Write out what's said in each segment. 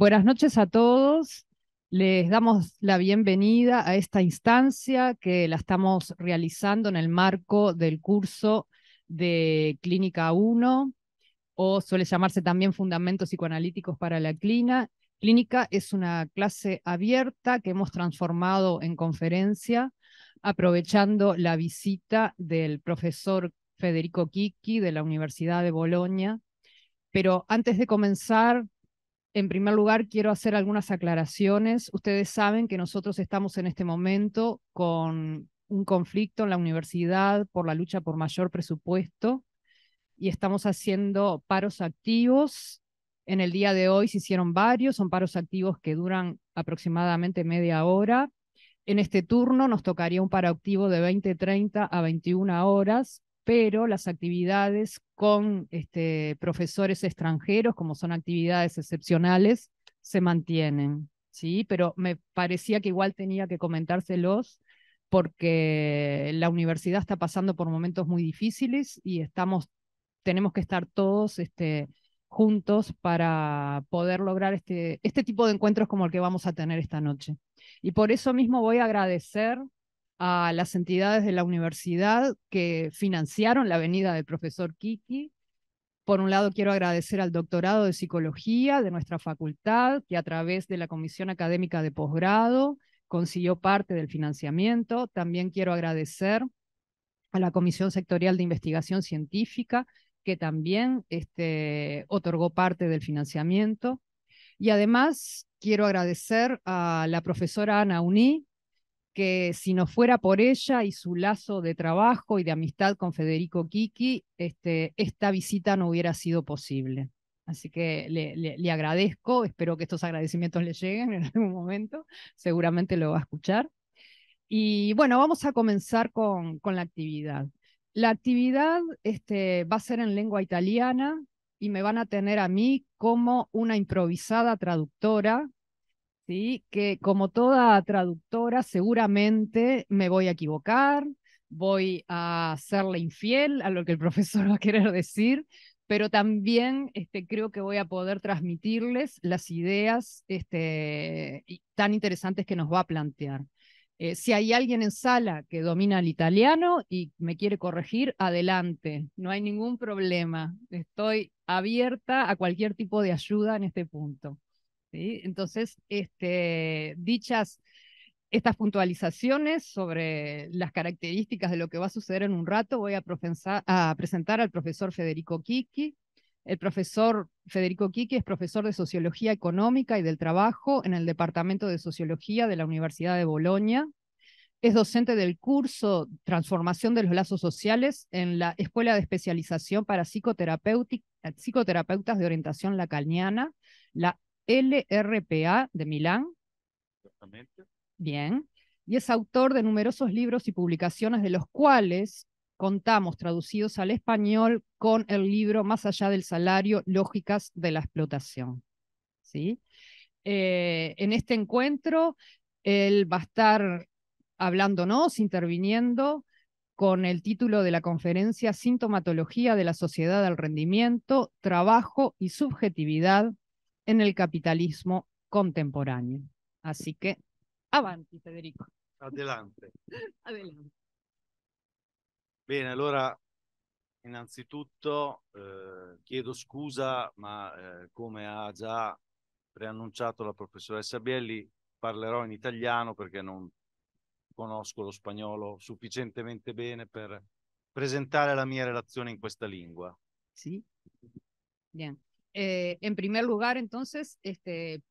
Buenas noches a todos. Les damos la bienvenida a esta instancia que la estamos realizando en el marco del curso de Clínica 1, o suele llamarse también Fundamentos Psicoanalíticos para la Clina. Clínica es una clase abierta que hemos transformado en conferencia, aprovechando la visita del profesor Federico Kiki de la Universidad de Bolonia. Pero antes de comenzar, en primer lugar, quiero hacer algunas aclaraciones. Ustedes saben que nosotros estamos en este momento con un conflicto en la universidad por la lucha por mayor presupuesto y estamos haciendo paros activos. En el día de hoy se hicieron varios, son paros activos que duran aproximadamente media hora. En este turno nos tocaría un paro activo de 20.30 a 21 horas pero las actividades con este, profesores extranjeros, como son actividades excepcionales, se mantienen, ¿sí? Pero me parecía que igual tenía que comentárselos porque la universidad está pasando por momentos muy difíciles y estamos, tenemos que estar todos este, juntos para poder lograr este, este tipo de encuentros como el que vamos a tener esta noche. Y por eso mismo voy a agradecer a las entidades de la universidad que financiaron la venida del profesor Kiki. Por un lado, quiero agradecer al doctorado de psicología de nuestra facultad, que a través de la Comisión Académica de Posgrado consiguió parte del financiamiento. También quiero agradecer a la Comisión Sectorial de Investigación Científica, que también este, otorgó parte del financiamiento. Y además, quiero agradecer a la profesora Ana Uní, que si no fuera por ella y su lazo de trabajo y de amistad con Federico Kiki, este, esta visita no hubiera sido posible. Así que le, agradezco, espero que estos agradecimientos le lleguen en algún momento, seguramente lo va a escuchar. Y bueno, vamos a comenzar con, la actividad. La actividad este, va a ser en lengua italiana y me van a tener a mí como una improvisada traductora que como toda traductora seguramente me voy a equivocar, voy a serle infiel a lo que el profesor va a querer decir, pero también este, creo que voy a poder transmitirles las ideas este, tan interesantes que nos va a plantear. Eh, si hay alguien en sala que domina el italiano y me quiere corregir, adelante, no hay ningún problema. Estoy abierta a cualquier tipo de ayuda en este punto. Entonces, este, dichas estas puntualizaciones sobre las características de lo que va a suceder en un rato voy a, presentar al profesor Federico Kiki. El profesor Federico Kiki es profesor de Sociología Económica y del Trabajo en el Departamento de Sociología de la Universidad de Bolonia. Es docente del curso Transformación de los Lazos Sociales en la Escuela de Especialización para Psicoterapeutas de Orientación Lacaniana, la LRPA de Milán. Exactamente. Bien. Y es autor de numerosos libros y publicaciones, de los cuales contamos traducidos al español con el libro Más allá del salario, lógicas de la explotación. ¿Sí? Eh, en este encuentro, él va a estar hablándonos, interviniendo con el título de la conferencia Sintomatología de la Sociedad del Rendimiento, Trabajo y Subjetividad en el capitalismo contemporáneo. Así que, avanti Federico. Adelante. Adelante. Bene, allora innanzitutto eh, chiedo scusa, ma eh, come ha già preannunciato la professoressa Bielli, parlerò in italiano perché non conosco lo spagnolo sufficientemente bene per presentare la mia relazione in questa lingua. Sì, bien eh, en primer lugar, entonces, este,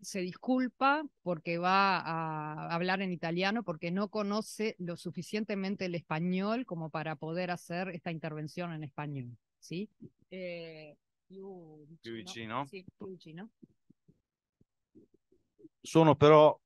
se disculpa porque va a hablar en italiano, porque no conoce lo suficientemente el español como para poder hacer esta intervención en español. ¿sí? Eh, Luigi, no? Sì, Luigi, no? Sono però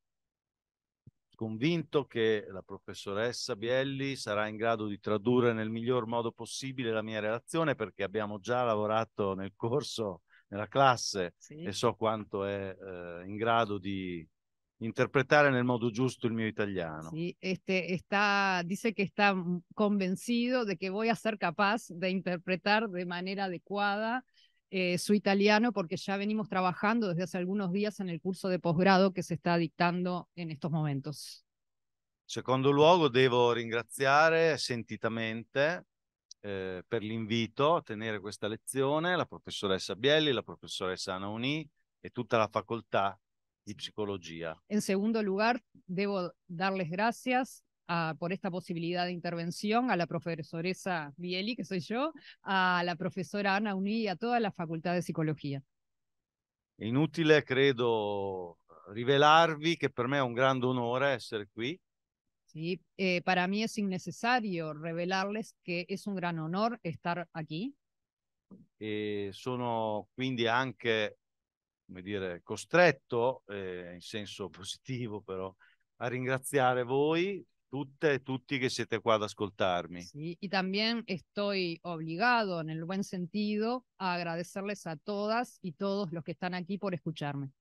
convinto che la professoressa Bielli sarà in grado di tradurre nel miglior modo possibile la mia relazione perché abbiamo già lavorato nel corso nella classe sì. e so quanto è eh, in grado di interpretare nel modo giusto il mio italiano. Sì, este, está, dice che está convencido di che voy a ser capaz de interpretar de manera adecuada eh, su italiano porque ya venimos trabajando desde hace algunos días en el curso de posgrado que se está dictando en estos momentos. Secondo luogo, devo ringraziare sentitamente eh, per l'invito a tenere questa lezione, la professoressa Bielli, la professoressa Ana Uní e tutta la facoltà di psicologia. In secondo luogo, devo darle grazie ah, per questa possibilità di intervenzione alla professoressa Bielli, che Bieli, io, alla yo, a la Ana Uní y a tutta la facoltà di psicologia. È Inutile, credo, rivelarvi che per me è un grande onore essere qui ¿sí? Eh, para mí es innecesario revelarles que es un gran honor estar aquí. E sono quindi anche, come dire, costretto, eh, in senso positivo pero, a ringraziare voi tutte e tutti che siete qua ad ascoltarmi. Sí, y también estoy obligado, en el buen sentido, a agradecerles a todas y todos los que están aquí por escucharme.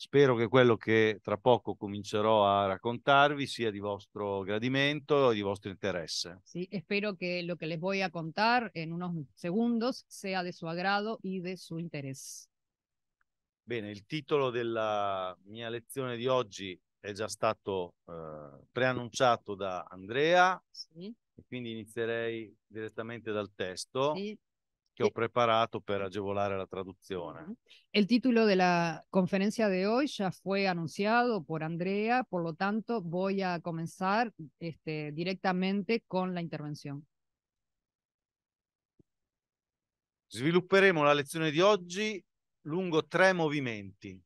Spero che quello che tra poco comincerò a raccontarvi sia di vostro gradimento e di vostro interesse. Sì, spero che lo che les voy a contar en unos segundos sia de su agrado y de su interés. Bene, il titolo della mia lezione di oggi è già stato eh, preannunciato da Andrea, sì. quindi inizierei direttamente dal testo. Sì que ho preparato per agevolare la traduzione. Il titolo della conferenza di oggi già fu annunciato anunciado por Andrea, por lo tanto voy a comenzar este, directamente con la intervención. Svilupperemo la lezione di oggi lungo tre movimenti.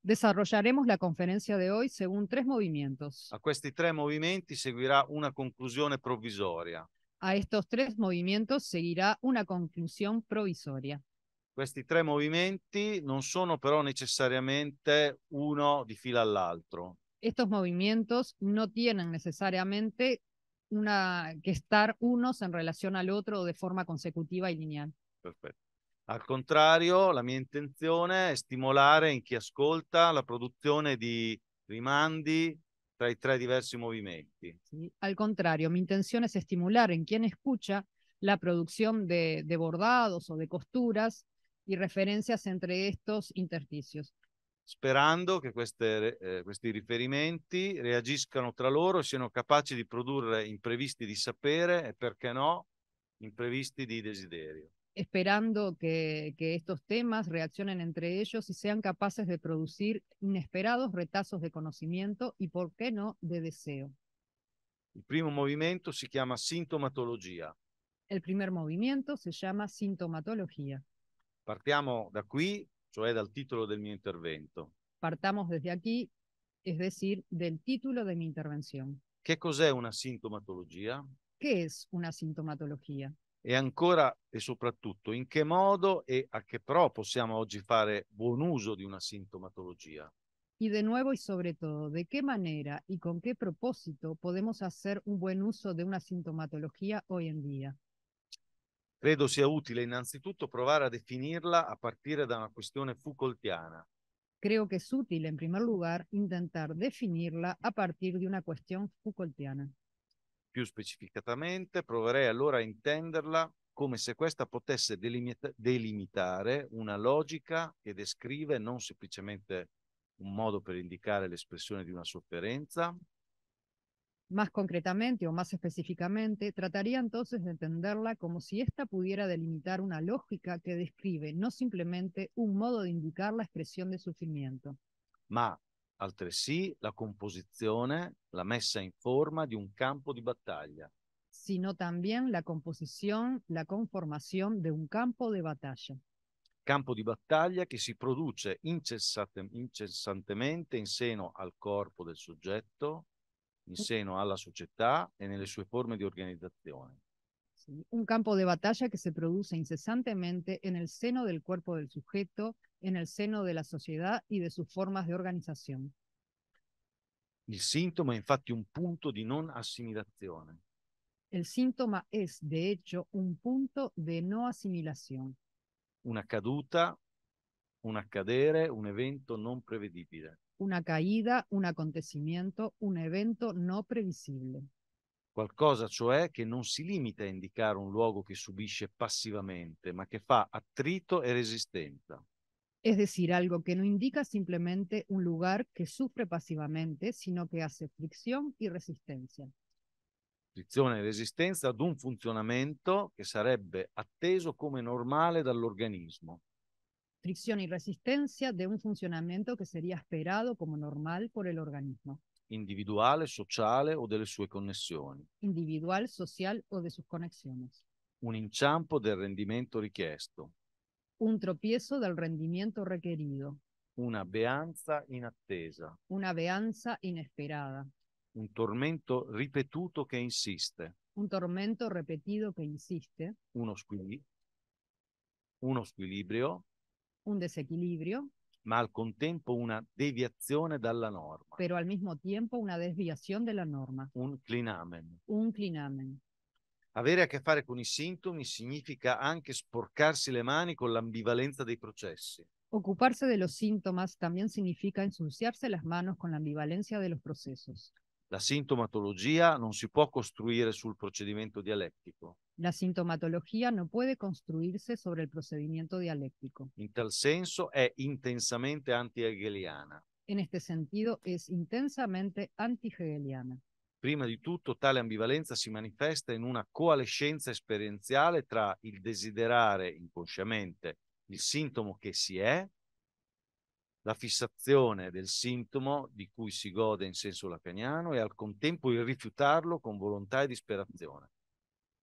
Desarrollaremo la conferenza di oggi según tres movimientos. A questi tre movimenti seguirà una conclusione provvisoria. a estos tres movimientos seguirá una conclusión provisoria. Questi tres movimenti non sono però necessariamente uno di fila all'altro. Estos movimientos no tienen necesariamente una, que estar unos en relación al otro de forma consecutiva y lineal. Perfecto. Al contrario, la mia intenzione è stimolare in chi ascolta la produzione di rimandi, tra i tre diversi movimenti. Sí. Al contrario, mi intención es estimular en quien escucha la producción de, de bordados o de costuras y referencias entre estos intersticios. sperando che queste, eh, questi riferimenti reagiscano tra loro e siano capaci di produrre imprevisti di sapere e perché no, imprevisti di desiderio. esperando que, que, estos temas reaccionen entre ellos y sean capaces de producir inesperados retazos de conocimiento y, por qué no, de deseo. El primer movimiento se llama sintomatología. El primer movimiento se llama sintomatología. Partiamo da qui, cioè dal titolo del mio intervento. Partamos desde aquí, es decir, del título de mi intervención. ¿Qué es una sintomatología? ¿Qué es una sintomatología? e ancora e soprattutto in che modo e a che pro possiamo oggi fare buon uso di una sintomatologia? Y de nuevo y sobre todo, ¿de qué manera y con qué propósito podemos hacer un buen uso de una sintomatología hoy en día? Credo sia utile innanzitutto provare a definirla a partire da una questione Foucaultiana. Creo que es útil, en primer lugar, intentar definirla a partir de una cuestión Foucaultiana più specificatamente, proverei allora a intenderla come se questa potesse delimita- delimitare una logica che descrive non semplicemente un modo per indicare l'espressione di una sofferenza. Más concretamente o más específicamente, trataría entonces de entenderla como si ésta pudiera delimitar una lógica que describe no simplemente un modo de indicar la expresión de sufrimiento. Ma altresì la composizione, la messa in forma di un campo de batalla. Sino también la composición, la conformación de un campo de batalla. Campo di battaglia che si produce incessantemente in seno al corpo del soggetto, in seno alla società e nelle sue forme di organizzazione. un campo de batalla que se produce incesantemente en el seno del cuerpo del sujeto, en el seno de la società e de sus formas de organización. Il sintomo è infatti un punto di non assimilazione. El síntoma es, de hecho, un punto de no asimilación. Una caduta, un accadere, un evento non prevedibile. Una caída, un acontecimiento, un evento no previsible. Qualcosa cioè che non si limita a indicare un luogo che subisce passivamente, ma che fa attrito e resistenza. es decir, algo que no indica simplemente un lugar que sufre pasivamente, sino que hace fricción y resistencia. Fricción y e resistencia ad un funzionamento che sarebbe atteso come normale dall'organismo. Fricción y resistencia de un funcionamiento que sería esperado como normal por el organismo. Individuale, social o delle sue connessioni. Individual, social o de sus conexiones. Un inciampo del rendimiento richiesto. un tropiezo del rendimento requerito. Una beanza inattesa. Una beanza inesperata. Un tormento ripetuto che insiste. Un tormento ripetuto che insiste. Uno, squil- uno squilibrio. Un desequilibrio. Ma al contempo una deviazione dalla norma. Pero al mismo tiempo una desviación de norma. Un clinamen. Un clinamen. Avere a che fare con i sintomi significa anche sporcarsi le mani con l'ambivalenza dei processi. Ocuparse de los síntomas también significa ensuciarse las manos con la ambivalencia de los procesos. La sintomatologia non si può costruire sul procedimento dialettico. La sintomatología no puede construirse sobre el procedimiento dialéctico. In tal senso è intensamente anti-hegeliana. En este sentido es intensamente anti-hegeliana. Prima di tutto tale ambivalenza si manifesta in una coalescenza esperienziale tra il desiderare inconsciamente il sintomo che si è, la fissazione del sintomo di cui si gode in senso lacaniano e al contempo il rifiutarlo con volontà e disperazione.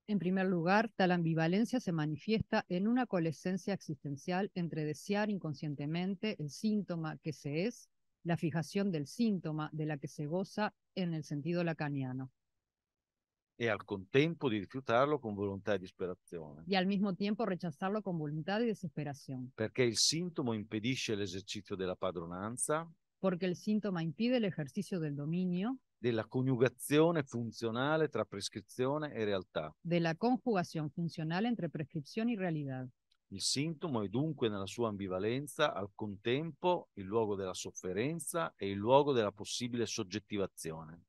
En primer lugar, tal ambivalencia se manifiesta en una coalescencia existencial entre desear inconscientemente el síntoma que se es la fijación del síntoma de la que se goza en el sentido lacaniano. Y al contempo de disfrutarlo con voluntad y disperazione. Y al mismo tiempo rechazarlo con voluntad y desesperación. Porque el síntoma impedisce el ejercicio de la padronanza. Porque el síntoma impide el ejercicio del dominio. della coniugazione funzionale tra prescrizione e realtà. la conjugación funcional entre prescripción y realidad. Il sintomo è dunque nella sua ambivalenza al contempo il luogo della sofferenza e il luogo della possibile soggettivazione.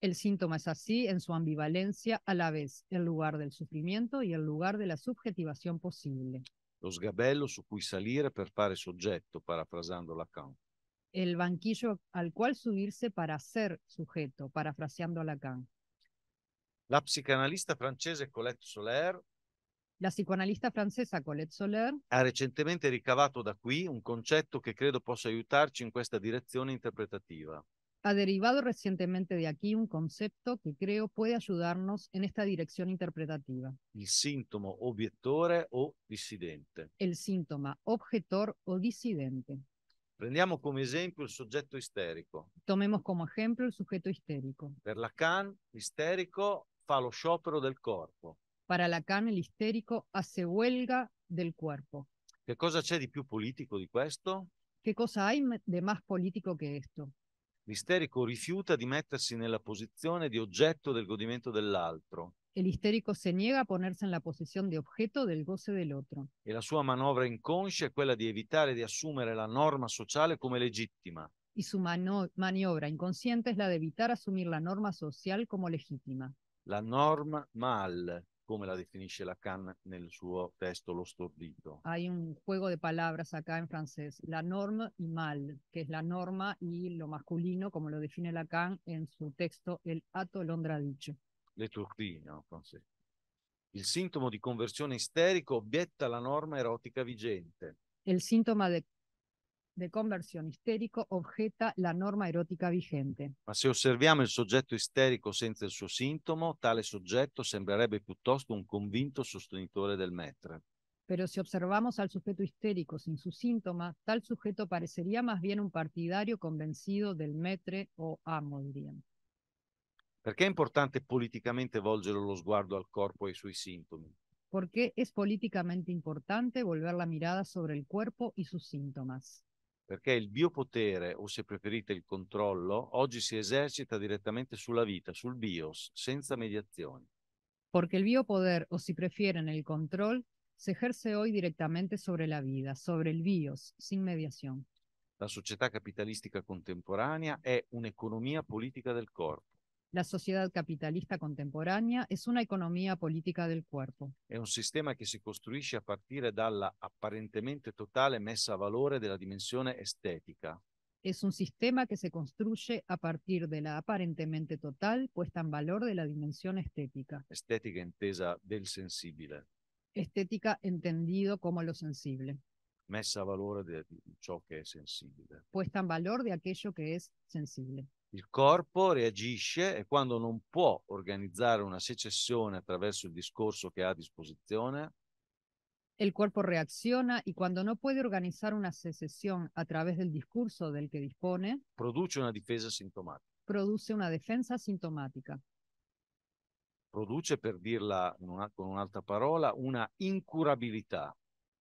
El síntoma es así en su ambivalencia a la vez el lugar del sufrimiento y el lugar de la subjetivación posible. Lo sgabello su cui salire per fare soggetto, parafrasando Lacan. El banquillo al cual subirse para ser sujeto, parafraseando Lacan. La psicanalista francese Colette Soler la psicoanalista francese Colette Soler ha recentemente ricavato da qui un concetto che credo possa aiutarci in questa direzione interpretativa. ha derivato recentemente da qui un concetto che credo possa ayudarnos in questa direzione interpretativa. Il sintomo obiettore o dissidente. El síntoma objetor o disidente. Prendiamo come esempio il soggetto isterico. Tomemos como ejemplo el sujeto histérico. Per Lacan, l'isterico fa lo sciopero del corpo. Para Lacan el isterico hace huelga del cuerpo. Che cosa c'è di più politico di questo? Che cosa hay de más politico che questo? L'isterico rifiuta di mettersi nella posizione di oggetto del godimento dell'altro. El histérico se niega a ponerse en la posición de objeto del goce del otro. E la sua manovra inconscia è quella di evitare di assumere la norma sociale come legittima. Y su mano maniobra inconsciente es la de evitar asumir la norma social como legítima. La norma mal, come la definisce Lacan nel suo testo Lo stordito. Hay un juego di parole acá in francese, la norma y mal, che è la norma y lo masculino, come lo define Lacan en suo testo El atto londradicio. Le tourdine in francese. Il sintomo di conversione isterico obietta la norma erotica vigente. Il sintomo di de conversione isterico objeta la norma erótica vigente. Ma se osserviamo il soggetto isterico senza il suo sintomo, tale soggetto sembrerebbe piuttosto un convinto sostenitore del metre. Pero si observamos al sujeto histérico sin su síntoma, tal sujeto parecería más bien un partidario convencido del metre o amoldien. qué es importante políticamente volgere lo sguardo al corpo y e sus suoi sintomi? Porque es políticamente importante volver la mirada sobre el cuerpo y sus síntomas? perché il biopotere, o se preferite il controllo, oggi si esercita direttamente sulla vita, sul bios, senza mediazioni. Perché il biopotere, o si prefieren el controllo, si ejerce oggi direttamente sulla vita, sul bios, sin mediación. La società capitalistica contemporanea è un'economia politica del corpo. la sociedad capitalista contemporánea es una economía política del cuerpo. Es un sistema que se construye a partir de la aparentemente total messa a de la dimensión estética. Es un sistema que se construye a partir de la aparentemente total puesta en valor de la dimensión estética. Estetica intesa del sensible. Estética entendido como lo sensible, messa a valore de- di ciò che è sensibile. puesta en valor de aquello que es sensible. Il corpo reagisce e quando non può organizzare una secessione attraverso il discorso che ha a disposizione, Il corpo reacciona e quando non può organizzare una secessione attraverso il discorso del che dispone, produce una difesa sintomatica. Produce una difesa sintomatica. Produce, per dirla una, con un'altra parola, una incurabilità.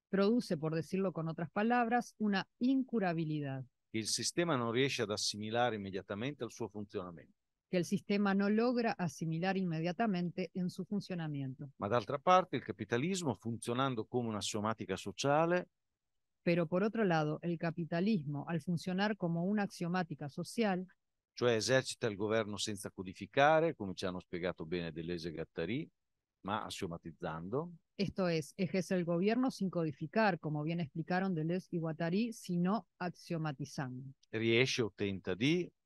Produce, per dirlo con altre parole, una incurabilità che il sistema non riesce ad assimilare immediatamente al suo funzionamento. Que el sistema no logra asimilar inmediatamente en su funcionamiento. Ma d'altra parte il capitalismo, funzionando come una somatica sociale, Pero por otro lado, el capitalismo, al funcionar como una axiomática social, cioè esercita il governo senza codificare, come ci hanno spiegato bene Deleuze e Gattari, Esto es, ejerce el gobierno sin codificar, como bien explicaron Deleuze y Guattari, sino axiomatizando. Riesce o tenta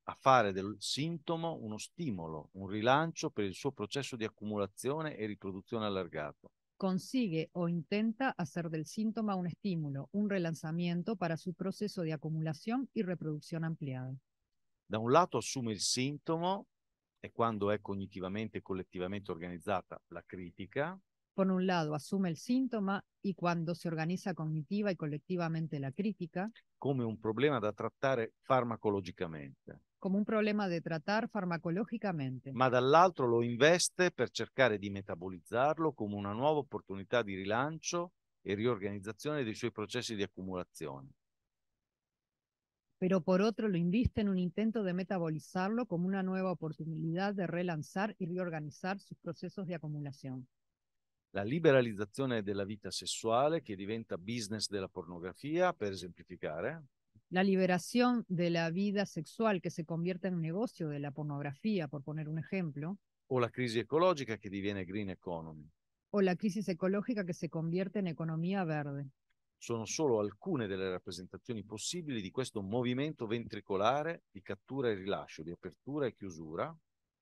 a fare del sintomo uno stimolo, un rilancio per il suo processo di accumulazione e riproduzione allargato. Consigue o intenta hacer del síntoma un estímulo, un relanzamiento para su proceso de acumulación y reproducción ampliada. Da un lato assume el sintomo è cuando è cognitivamente e collettivamente organizzata la critica. Por un lado, asume el síntoma y cuando se organiza cognitiva y colectivamente la crítica. Come un problema da trattare farmacologicamente. Come un problema da trattare farmacologicamente. Ma dall'altro lo investe per cercare di metabolizzarlo come una nuova opportunità di rilancio e riorganizzazione dei suoi processi di accumulazione. pero por otro lo inviste en un intento de metabolizarlo como una nueva oportunidad de relanzar y reorganizar sus procesos de acumulación. La liberalización de la vida sexual que diventa business la pornografía, por esemplificare. La liberación de la vida sexual que se convierte en un negocio de la pornografía, por poner un ejemplo. O la crisis ecológica que diviene green economy. O la crisis ecológica que se convierte en economía verde. sono solo alcune delle rappresentazioni possibili di questo movimento ventricolare di cattura e rilascio, di apertura e chiusura.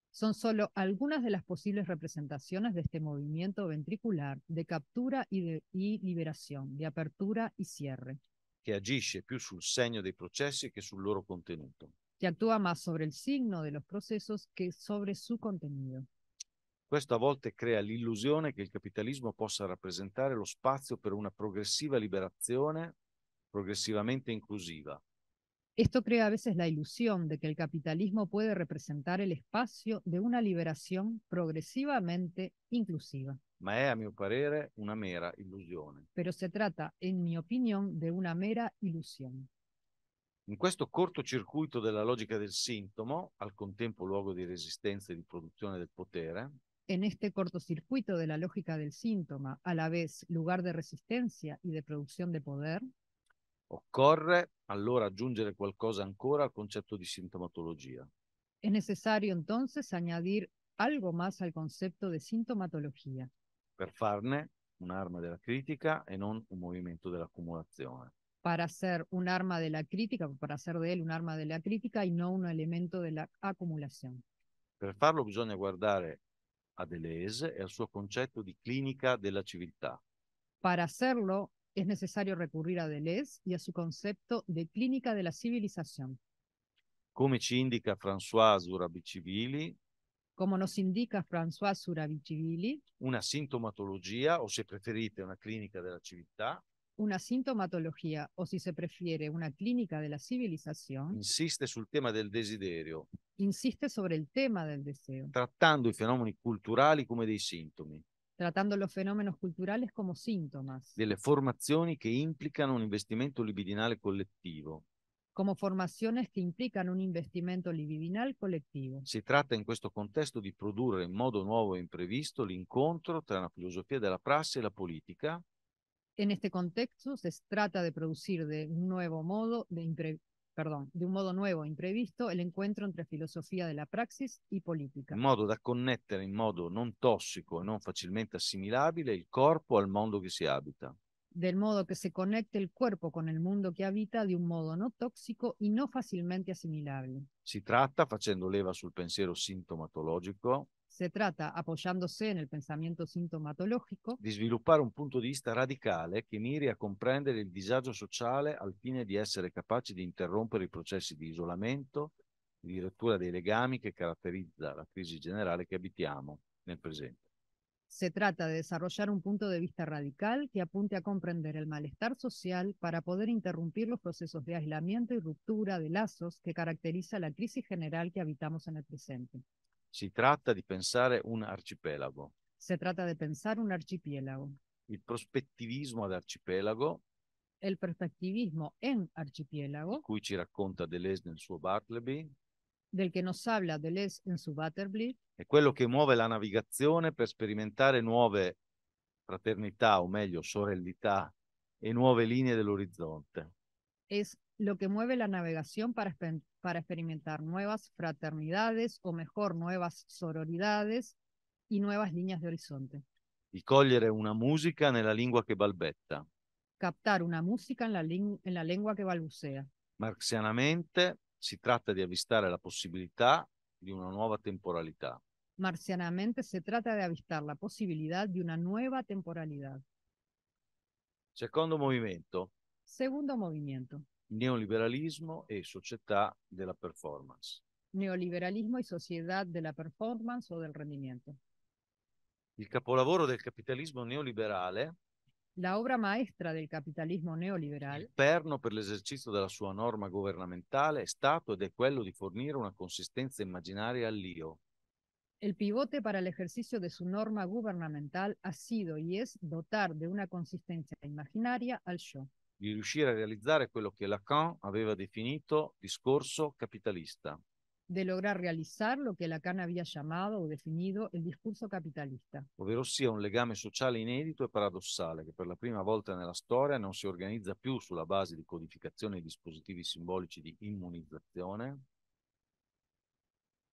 Sono solo alcune delle possibili rappresentazioni di questo movimento ventricolare di cattura e liberazione, di apertura e cierre. Che agisce più sul segno dei processi che sul loro contenuto. Che attua più sobre el signo dei processi che que sobre su contenuto. Questo a volte crea l'illusione che il capitalismo possa rappresentare lo spazio per una progressiva liberazione, progressivamente inclusiva. Esto crea a veces la ilusión de que el capitalismo puede representar el espacio de una liberación progresivamente inclusiva. Ma è, a mio parere, una mera illusione. Pero se trata, en mi opinión, de una mera ilusión. In questo cortocircuito della logica del sintomo, al contempo luogo di resistenza e di produzione del potere, en este cortocircuito de la lógica del síntoma, a la vez lugar de resistencia y de producción de poder Occorre allora aggiungere qualcosa ancora al concepto di sintomatologia. Es necesario entonces añadir algo más al concepto Para sintomatología Per farne un'arma della critica e non un la acumulación. para ser un arma de la crítica, para hacer de él un arma de la crítica y no un elemento de la acumulación. Per farlo bisogna guardare a Deleuze e al suo concetto di clinica della civiltà. Per hacerlo è necessario ricorrere a Deleuze e al suo concetto di clinica della civilizzazione. Come ci indica François Surabicivili, come nos indica François Surabicivili, una sintomatologia, o se preferite una clinica della civiltà, una sintomatologia o se si prefiere una clinica della civilizzazione Insiste sul tema del desiderio. Insiste sobre el tema del deseo. Trattando i fenomeni culturali come dei sintomi. Tratando los fenómenos culturales como síntomas. Delle formazioni che implicano un investimento libidinale collettivo. Como formaciones que implican un investimento libidinal colectivo. Si tratta in questo contesto di produrre in modo nuovo e imprevisto l'incontro tra la filosofia della prassi e la politica En este contexto se trata de producir de un nuevo modo de un modo nuevo e imprevisto el encuentro entre filosofía de la praxis y política. modo da connettere in modo non tossico e non facilmente assimilabile il corpo al mondo que si abita. Del modo que se conecte el cuerpo con el mundo que habita de un modo no tóxico y no fácilmente asimilable. Si trata, facendo leva sul pensiero sintomatológico, se trata apoyándose en el pensamiento sintomatológico, de sviluppare un punto di vista radicale que mire a comprender el disagio sociale al fine di essere capaci di interrompere i processi di isolamento, di rottura dei legami che caratterizza la crisi generale che abitiamo nel presente. Se trata de desarrollar un punto de vista radical que apunte a comprender el malestar social para poder interrumpir los procesos de aislamiento y ruptura de lazos que caracteriza la crisis general que habitamos en el presente. Si tratta di pensare un arcipelago. Se trata de pensar un archipiélago. Il prospettivismo ad arcipelago, Il perspectivismo in arcipelago. cui ci racconta Deleuze nel suo Bartleby, del che nos habla Deleuze en suo Butterbliss, è quello che muove la navigazione per sperimentare nuove fraternità, o meglio sorellità, e nuove linee dell'orizzonte. È lo che muove la navigazione per sperimentare para experimentar nuevas fraternidades o mejor nuevas sororidades y nuevas líneas de horizonte. y cogliere una música en la lengua que balbetta. captar una música en la, en la lengua que balbucea. Marxianamente se trata de avistar la posibilidad de una nueva temporalidad Marcianamente se trata de avistar la posibilidad de una nueva temporalidad segundo movimiento Segundo movimiento. neoliberalismo e società della performance. Neoliberalismo e società della performance o del rendimento. Il capolavoro del capitalismo neoliberale. La obra maestra del capitalismo neoliberale. Il perno per l'esercizio della sua norma governamentale è stato ed è quello di fornire una consistenza immaginaria all'io. El pivote para el ejercicio de su norma gubernamental ha sido y es dotar de una consistencia imaginaria al show di riuscire a realizzare quello che Lacan aveva definito discorso capitalista. De lograr realizar lo que Lacan había llamado o definido el discurso capitalista. Ovvero sia un legame sociale inedito e paradossale che per la prima volta nella storia non si organizza più sulla base di codificazione e dispositivi simbolici di immunizzazione,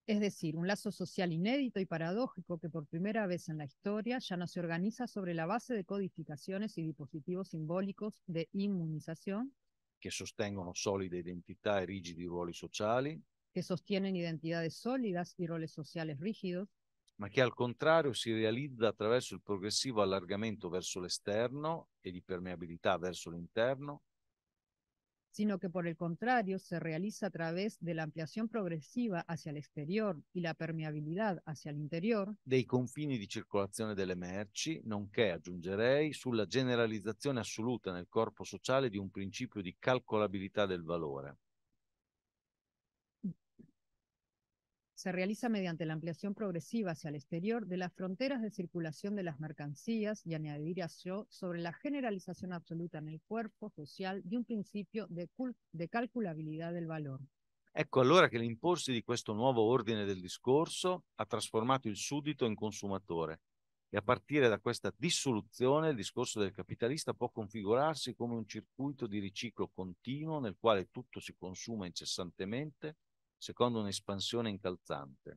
es decir, un lazo social inédito y paradójico que por primera vez en la historia ya no se organiza sobre la base de codificaciones y dispositivos simbólicos de inmunización que sostienen sólidas identidades y rígidos roles sociales que sostienen identidades sólidas y roles sociales rígidos, pero que al contrario se si a través del progresivo allargamento verso externo e permeabilidad permeabilidad verso interno. sino que por el contrario se realiza a través de la ampliación progresiva hacia el exterior y la permeabilidad hacia el interior dei confini di circolazione delle merci, nonché, aggiungerei, sulla generalizzazione assoluta nel corpo sociale di un principio di calcolabilità del valore. se realiza mediante la ampliación progresiva hacia el exterior de las fronteras de circulación de las mercancías y añadiría yo sobre la generalización absoluta en el cuerpo social de un principio de, de calculabilidad del valor. Ecco allora che l'imporsi di questo nuovo ordine del discorso ha trasformato il suddito in consumatore e a partire da questa dissoluzione il discorso del capitalista può configurarsi come un circuito di riciclo continuo nel quale tutto si consuma incessantemente una expansión incalzante.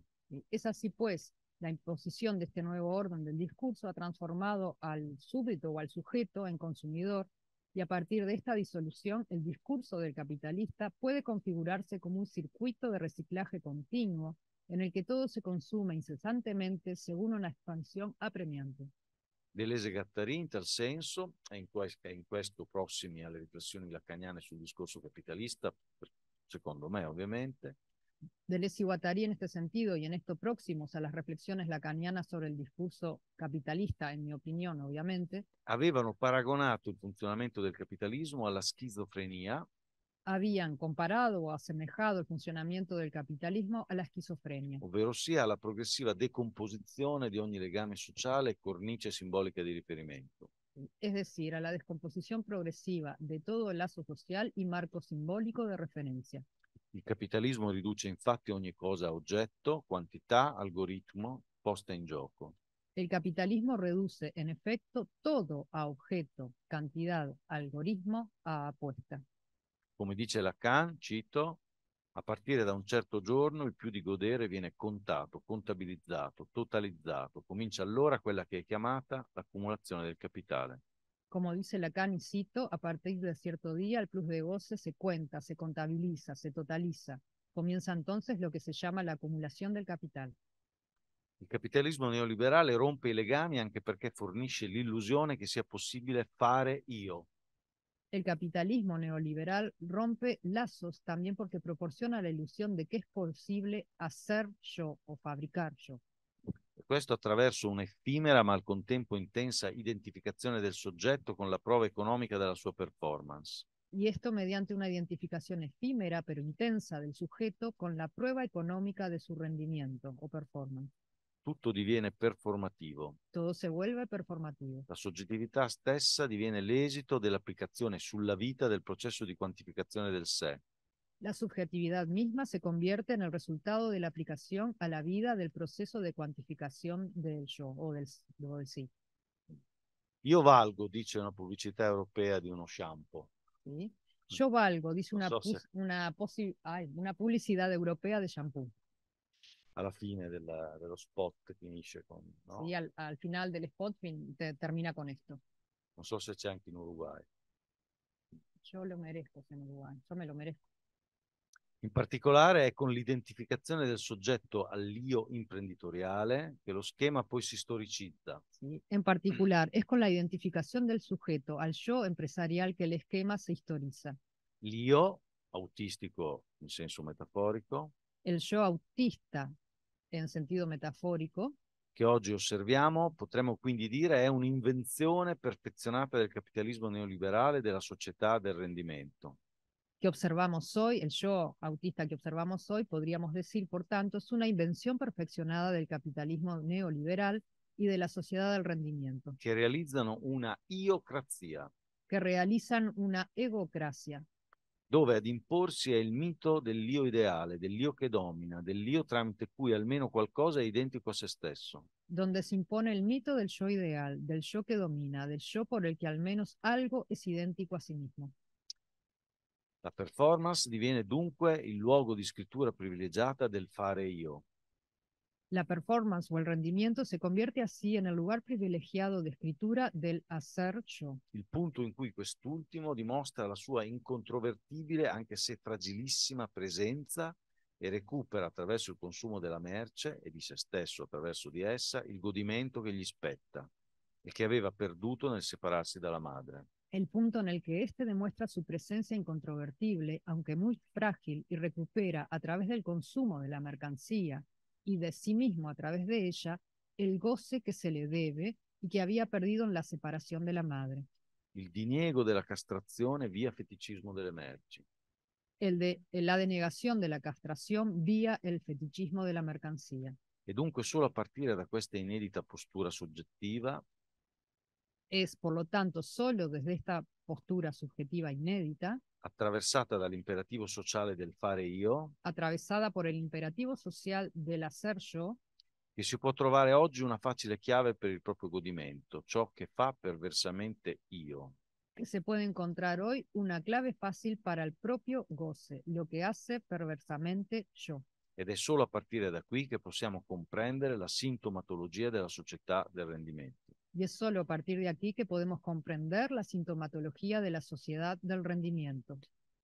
Es así pues, la imposición de este nuevo orden del discurso ha transformado al súbdito o al sujeto en consumidor y a partir de esta disolución el discurso del capitalista puede configurarse como un circuito de reciclaje continuo en el que todo se consume incesantemente según una expansión apremiante. Deleuze Gattari in tal senso, e in, questo, in questo prossimi alle riflessioni lacaniane sul capitalista, secondo me ovviamente, de y en este sentido y en esto próximos a las reflexiones lacanianas sobre el discurso capitalista, en mi opinión obviamente habían paragonato el funcionamiento del capitalismo a la schizofrenia. Habían comparado o asemejado el funcionamiento del capitalismo a la esquizofrenia, ovvero sia la progressiva decomposizione de ogni legame social, e cornice simbólica de riferimento. es decir, a la descomposición progresiva de todo el lazo social y marco simbólico de referencia. Il capitalismo riduce infatti ogni cosa a oggetto, quantità, algoritmo, posta in gioco. Il capitalismo riduce in effetto tutto a oggetto, quantità, algoritmo, a posta. Come dice Lacan, cito, a partire da un certo giorno il più di godere viene contato, contabilizzato, totalizzato. Comincia allora quella che è chiamata l'accumulazione del capitale. como dice Lacan y cito, a partir de cierto día el plus de goce se cuenta, se contabiliza, se totaliza. Comienza entonces lo que se llama la acumulación del capital. El capitalismo neoliberal rompe i porque anche la ilusión l'illusione que sia posible fare yo. El capitalismo neoliberal rompe lazos también porque proporciona la ilusión de que es posible hacer yo o fabricar yo. questo attraverso un'effimera ma al contempo intensa identificazione del soggetto con la prova economica della sua performance. Y esto mediante una identificación efímera pero intensa del sujeto con la prueba económica de su rendimiento o performance. Tutto diviene performativo. Todo se vuelve performativo. La soggettività stessa diviene l'esito dell'applicazione sulla vita del processo di quantificazione del sé. La subjetividad misma se convierte en el resultado de la aplicación a la vida del proceso de cuantificación del yo o del, sí. Mm. Yo valgo, dice una publicidad europea de uno shampoo. Yo valgo, dice una, una, una publicidad europea de shampoo. la fine de los spot finisce con... No? al, final del spot termina con esto. No sé si hay anche Uruguay. Yo lo merezco en Uruguay, yo me lo merezco. In particolare è con l'identificazione del soggetto all'io imprenditoriale che lo schema poi si storicizza. Sí, en particular es con l'identificazione del soggetto al yo empresarial che lo schema si storizza. L'io autistico in senso metaforico. Il yo autista in senso metaforico. Che oggi osserviamo, potremmo quindi dire, è un'invenzione perfezionata del capitalismo neoliberale, della società del rendimento. que observamos hoy, el yo autista que observamos hoy, podríamos decir, por tanto, es una invención perfeccionada del capitalismo neoliberal y de la sociedad del rendimiento. Que realizan una iocracia Que realizan una egocracia. donde è il mito dell'io ideale, dell'io che domina, dell'io tramite cui almeno qualcosa è identico a se stesso. Donde se impone el mito del yo ideal, del yo que domina, del yo por el que al menos algo es idéntico a sí mismo. La performance diviene dunque il luogo di scrittura privilegiata del fare io. La performance o il rendimento si convierte así nel el lugar privilegiado de escritura del hacer Il punto in cui quest'ultimo dimostra la sua incontrovertibile, anche se fragilissima, presenza e recupera attraverso il consumo della merce e di se stesso attraverso di essa il godimento che gli spetta e che aveva perduto nel separarsi dalla madre. el punto en el que éste demuestra su presencia incontrovertible, aunque muy frágil, y recupera a través del consumo de la mercancía y de sí mismo a través de ella el goce que se le debe y que había perdido en la separación de la madre. El diniego de la castración vía fetichismo de merci. El la denegación de la castración vía el fetichismo de la mercancía. Y e dunque solo a partir de questa inédita postura soggettiva es, por lo tanto, solo desde esta postura subjetiva inédita, attraversata dall'imperativo sociale del fare io, attraversata por el imperativo social del hacer yo, che si può trovare oggi una facile chiave per il proprio godimento, ciò che fa perversamente io. Que se puede encontrar hoy una clave fácil para el propio goce, lo que hace perversamente yo. Ed è solo a partire da qui che possiamo comprendere la sintomatologia della società del rendimento y es solo a partir de aquí que podemos comprender la sintomatología de la sociedad del rendimiento.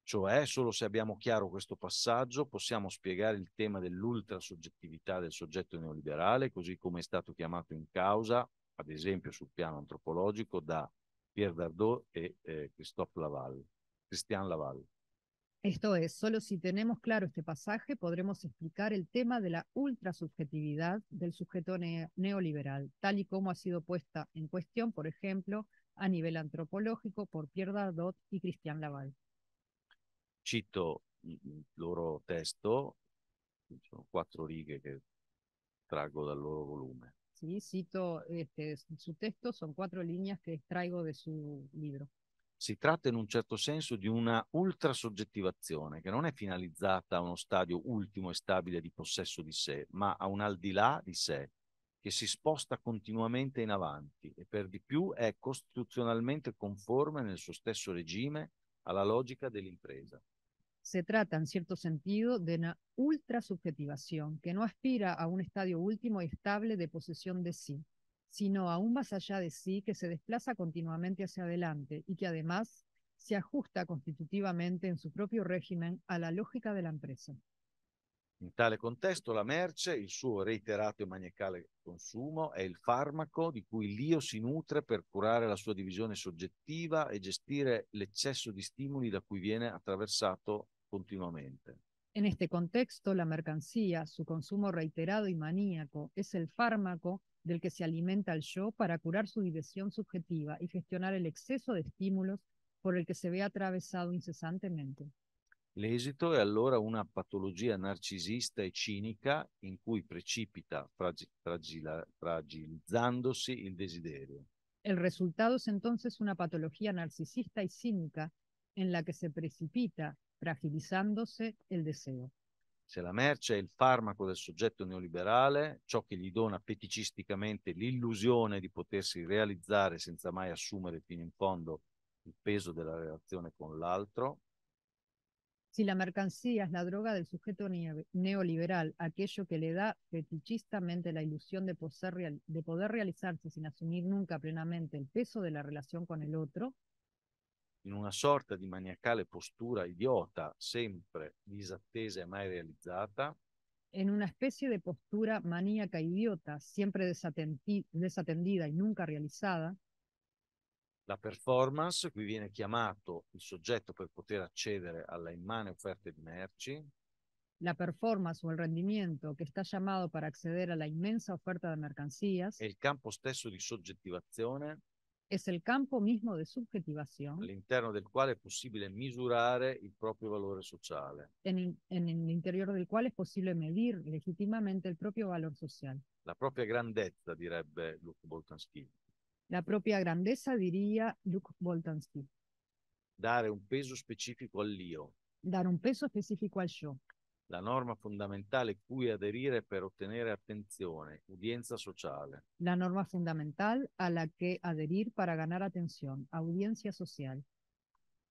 Cioè, solo se abbiamo chiaro questo passaggio possiamo spiegare il tema dell'ultrasoggettività del soggetto neoliberale, così come è stato chiamato in causa, ad esempio sul piano antropologico, da Pierre Dardot e eh, Christophe Laval, Christian Laval. Esto es, solo si tenemos claro este pasaje podremos explicar el tema de la ultrasubjetividad del sujeto neoliberal, tal y como ha sido puesta en cuestión, por ejemplo, a nivel antropológico por Pierre Dardot y Cristian Laval. Cito loro loro su texto, son cuatro líneas que extraigo de su libro. si tratta in un certo senso di una ultrasoggettivazione che non è finalizzata a uno stadio ultimo e stabile di possesso di sé, ma a un al di là di sé che si sposta continuamente in avanti e per di più è costituzionalmente conforme nel suo stesso regime alla logica dell'impresa. Se tratta in certo senso di una ultrasoggettivazione che non aspira a un stadio ultimo e stabile di posesión di sé, sino aún más allá de sí, que se desplaza continuamente hacia adelante y que además se ajusta constitutivamente en su propio régimen a la lógica de la empresa. En tal contexto, la merce, il suo reiterato e maniacale consumo, è il farmaco di cui l'io si nutre per curare la sua divisione soggettiva e gestire l'eccesso di stimoli da cui viene attraversato continuamente. En este contexto, la mercancía, su consumo reiterado y maníaco, es el fármaco del que se alimenta el yo para curar su división subjetiva y gestionar el exceso de estímulos por el que se ve atravesado incesantemente. El resultado es entonces una patología narcisista y cínica en la que se precipita, fragilizándose el deseo. Se la merce è il farmaco del soggetto neoliberale, ciò che gli dona feticisticamente l'illusione di potersi realizzare senza mai assumere fino in fondo il peso della relazione con l'altro. Se la mercancía è la droga del soggetto neoliberale, aquello che le dà fetichistamente la ilusión de, poter realizzarsi senza assumere nunca plenamente il peso della relazione con l'altro, in una sorta di maniacale postura idiota, sempre disattesa e mai realizzata. In una specie di postura maniaca idiota, sempre desatendida e nunca realizzata? La performance, qui viene chiamato il soggetto per poter accedere alla immane offerta di merci. La performance o il rendimento che sta chiamato per accedere alla immensa offerta di mercanzie. E il campo stesso di soggettivazione es il campo mismo di subjetivazione all'interno del quale è possibile misurare il proprio valore sociale. En, en el interior del quale è possibile medir legittimamente il proprio valore sociale. La propria grandezza, direbbe Luc Boltanski. La propria grandezza, diría Luc Boltanski. Dare un peso specifico all'io. Dare un peso specifico al yo la norma fondamentale cui aderire per ottenere attenzione, udienza sociale. La norma fondamentale alla la que adherir para ganar atención, audiencia social.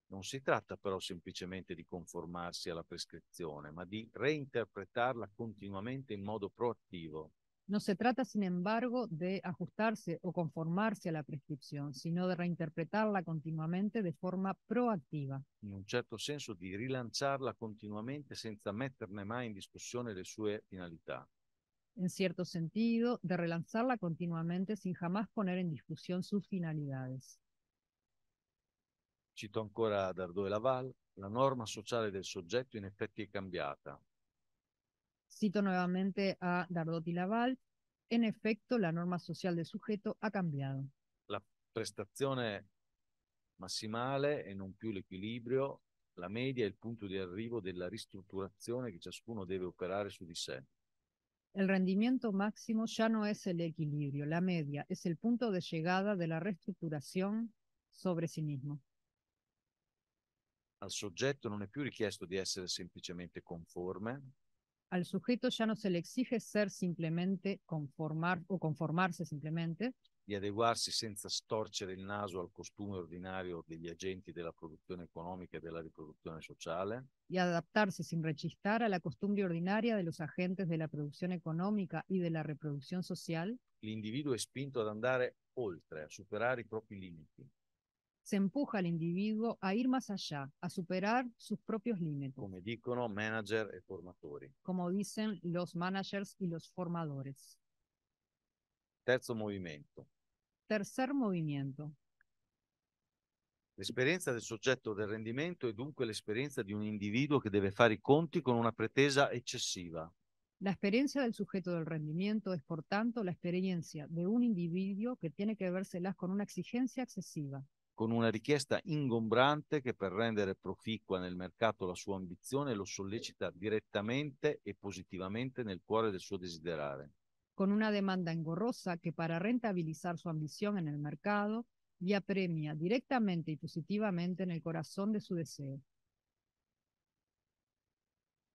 Non si tratta però semplicemente di conformarsi alla prescrizione, ma di reinterpretarla continuamente in modo proattivo. No se trata, sin embargo, de ajustarse o conformarse a la prescripción, sino de reinterpretarla continuamente de forma proactiva. En un certo senso de rilanciarla continuamente senza metterne mai in discussione le sue finalità. En cierto sentido, de relanzarla continuamente sin jamás poner en discusión sus finalidades. Cito ancora Dardot e Laval, la norma sociale del soggetto in effetti è cambiata, Cito nuevamente a Dardotti Laval. En efecto, la norma social del sujeto ha cambiado. La prestazione massimale e non più l'equilibrio, la media è il punto di arrivo della ristrutturazione che ciascuno deve operare su di sé. El rendimiento máximo ya no es el equilibrio, la media es el punto de llegada de la reestructuración sobre sí mismo. Al soggetto non è più richiesto di essere semplicemente conforme, al sujeto ya no se le exige ser simplemente conformar o conformarse simplemente. y adeguarsi senza storcere il naso al costume ordinario degli agenti della produzione economica e della riproduzione sociale. Y adaptarse sin rechistar a la costumbre ordinaria de los agentes de la producción económica y de la reproducción social. L'individuo è spinto ad andare oltre, a superare i propri limiti se empuja al individuo a ir más allá, a superar sus propios límites. Como dicono manager e formatori. Como dicen los managers y los formadores. Terzo movimiento. Tercer movimiento. L'esperienza del soggetto del rendimento è dunque l'esperienza di un individuo che deve fare i conti con una pretesa eccessiva. La experiencia del sujeto del rendimiento es, por tanto, la experiencia de un individuo que tiene que verselas con una exigencia excesiva. con una richiesta ingombrante che per rendere proficua nel mercato la sua ambizione lo sollecita direttamente e positivamente nel cuore del suo desiderare. Con una domanda ingorrosa che per rentabilizzare sua ambizione nel mercato mercado premia direttamente e positivamente nel el del suo su deseo.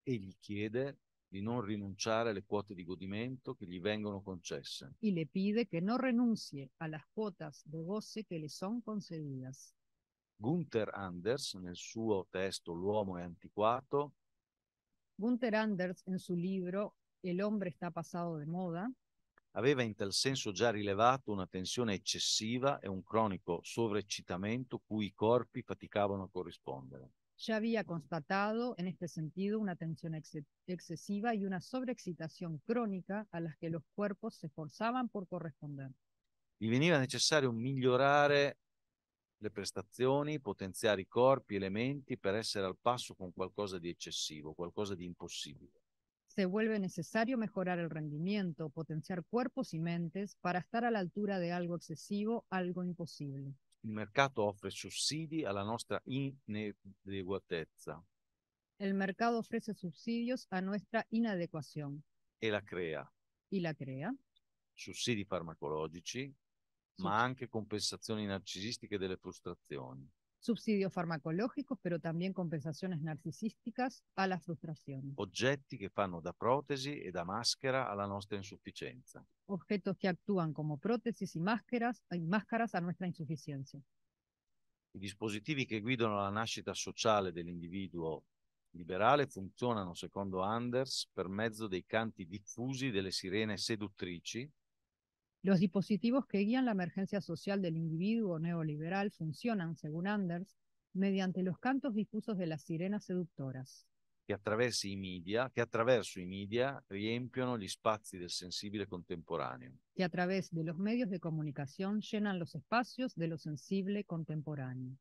E gli chiede di non rinunciare alle quote di godimento che gli vengono concesse. Y le pide que no renuncie a las cuotas goce que le son concedidas. Gunther Anders, nel suo testo L'uomo è antiquato, Gunther Anders, en su libro El hombre está pasado de moda, aveva in tal senso già rilevato una tensione eccessiva e un cronico sovraeccitamento cui i corpi faticavano a corrispondere. ya había constatado en este sentido una tensión excesiva y una sobreexcitación crónica a las que los cuerpos se esforzaban por corresponder. Y veniva necesario mejorar le prestazioni, potenziare i corpi, elementi per essere al passo con qualcosa di eccessivo, qualcosa di impossibile. Se vuelve necesario mejorar el rendimiento, potenciar cuerpos y mentes para estar a la altura de algo excesivo, algo imposible. il mercato offre sussidi alla nostra inadeguatezza. El mercado ofrece subsidios a nuestra inadecuación. E la crea. Y la crea. Sussidi farmacologici, sì. ma anche compensazioni narcisistiche delle frustrazioni subsidios farmacológicos, pero también compensaciones narcisisticas a la frustrazione. Oggetti che fanno da protesi e da maschera alla nostra insufficienza. Objetos que actúan como prótesis y máscaras, y máscaras a nuestra insuficiencia. I dispositivi che guidano la nascita sociale dell'individuo liberale funzionano, secondo Anders, per mezzo dei canti diffusi delle sirene seduttrici Los dispositivos que guían la emergencia social del individuo neoliberal funcionan, según Anders, mediante los cantos difusos de las sirenas seductoras. Che attraverso i media, che attraverso i media riempiono gli espacios del sensible contemporáneo. Que a través de los medios de comunicación llenan los espacios de lo sensible contemporáneo.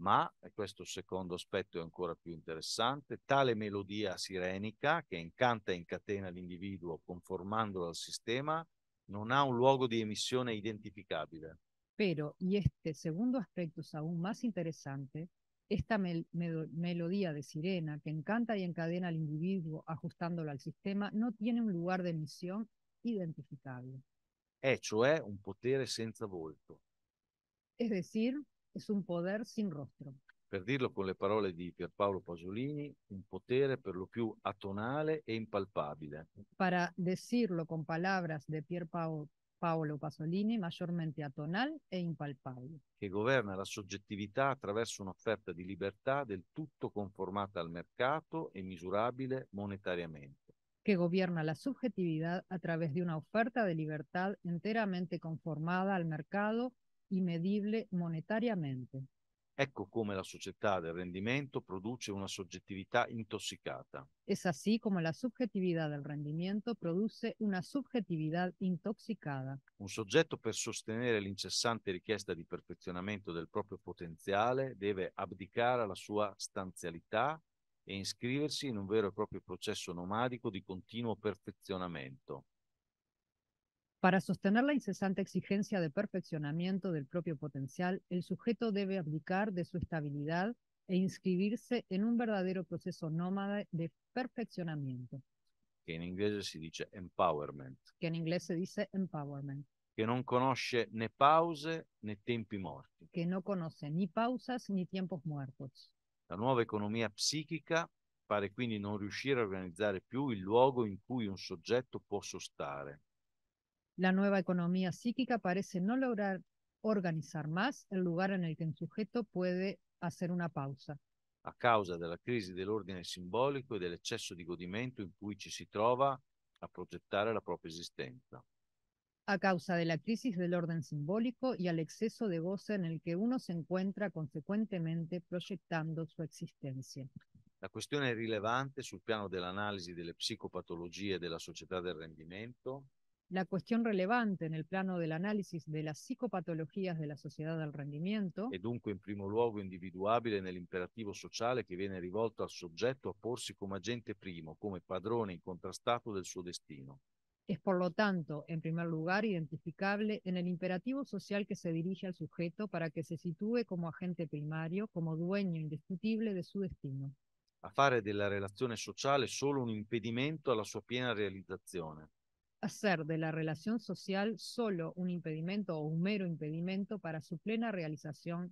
Ma, e questo secondo aspetto è ancora più interesante, tale melodía sirenica che incanta e incatena l'individuo conformándolo al sistema no ha un luogo di emissione identificabile. Pero, y este segundo aspecto es aún más interesante, esta melodía de sirena que encanta y encadena al individuo ajustándolo al sistema no tiene un lugar de emisión identificable. Eh, un potere senza Es decir, es un poder sin rostro. per dirlo con le parole di Pierpaolo Pasolini, un potere per lo più atonale e impalpabile. Per dirlo con parole di Pierpaolo Pasolini, maggiormente atonale e impalpabile. Che governa la soggettività attraverso un'offerta di libertà del tutto conformata al mercato e misurabile monetariamente. Che governa la subjetividad a través de una oferta de libertad enteramente conformada al mercado y medible monetariamente. Ecco come la società del rendimento produce una soggettività intossicata. Es así como la subjetividad del rendimiento produce una subjetividad intoxicada. Un soggetto per sostenere l'incessante richiesta di perfezionamento del proprio potenziale deve abdicare alla sua stanzialità e iscriversi in un vero e proprio processo nomadico di continuo perfezionamento. Para sostener la incesante exigencia de perfeccionamiento del propio potencial, el sujeto debe abdicar de su estabilidad e inscribirse en un verdadero proceso nómada de perfeccionamiento. Che in inglese si dice empowerment. Che in inglese dice empowerment. Che non conosce né pause né tempi morti. Che non conosce né pausas né tiempos muertos. La nuova economia psichica pare quindi non riuscire a organizzare più il luogo in cui un soggetto può sostare La nueva economía psíquica parece no lograr organizar más el lugar en el que un sujeto puede hacer una pausa. A causa de la crisis del orden simbólico y e del exceso de godimento en cui ci si trova a progettare la propria esistenza. A causa de e la crisis del orden simbólico y al exceso de goce en el que uno se encuentra consecuentemente proyectando su existencia. La cuestión es rilevante sul piano dell'analisi psicopatologías de la sociedad del rendimiento la cuestión relevante en el plano dell'analisi delle psicopatologie della società del rendimento è dunque in primo luogo individuabile nell'imperativo sociale che viene rivolto al soggetto a porsi come agente primo, come padrone incontrastato del suo destino. Es por lo tanto, en primer lugar, identificable en el imperativo social que se dirige al sujeto para que se sitúe como agente primario, como dueño indiscutible de su destino. A fare della relazione sociale solo un impedimento alla sua piena realizzazione hacer de la relación social solo un impedimento o un mero impedimento para su plena realizazione.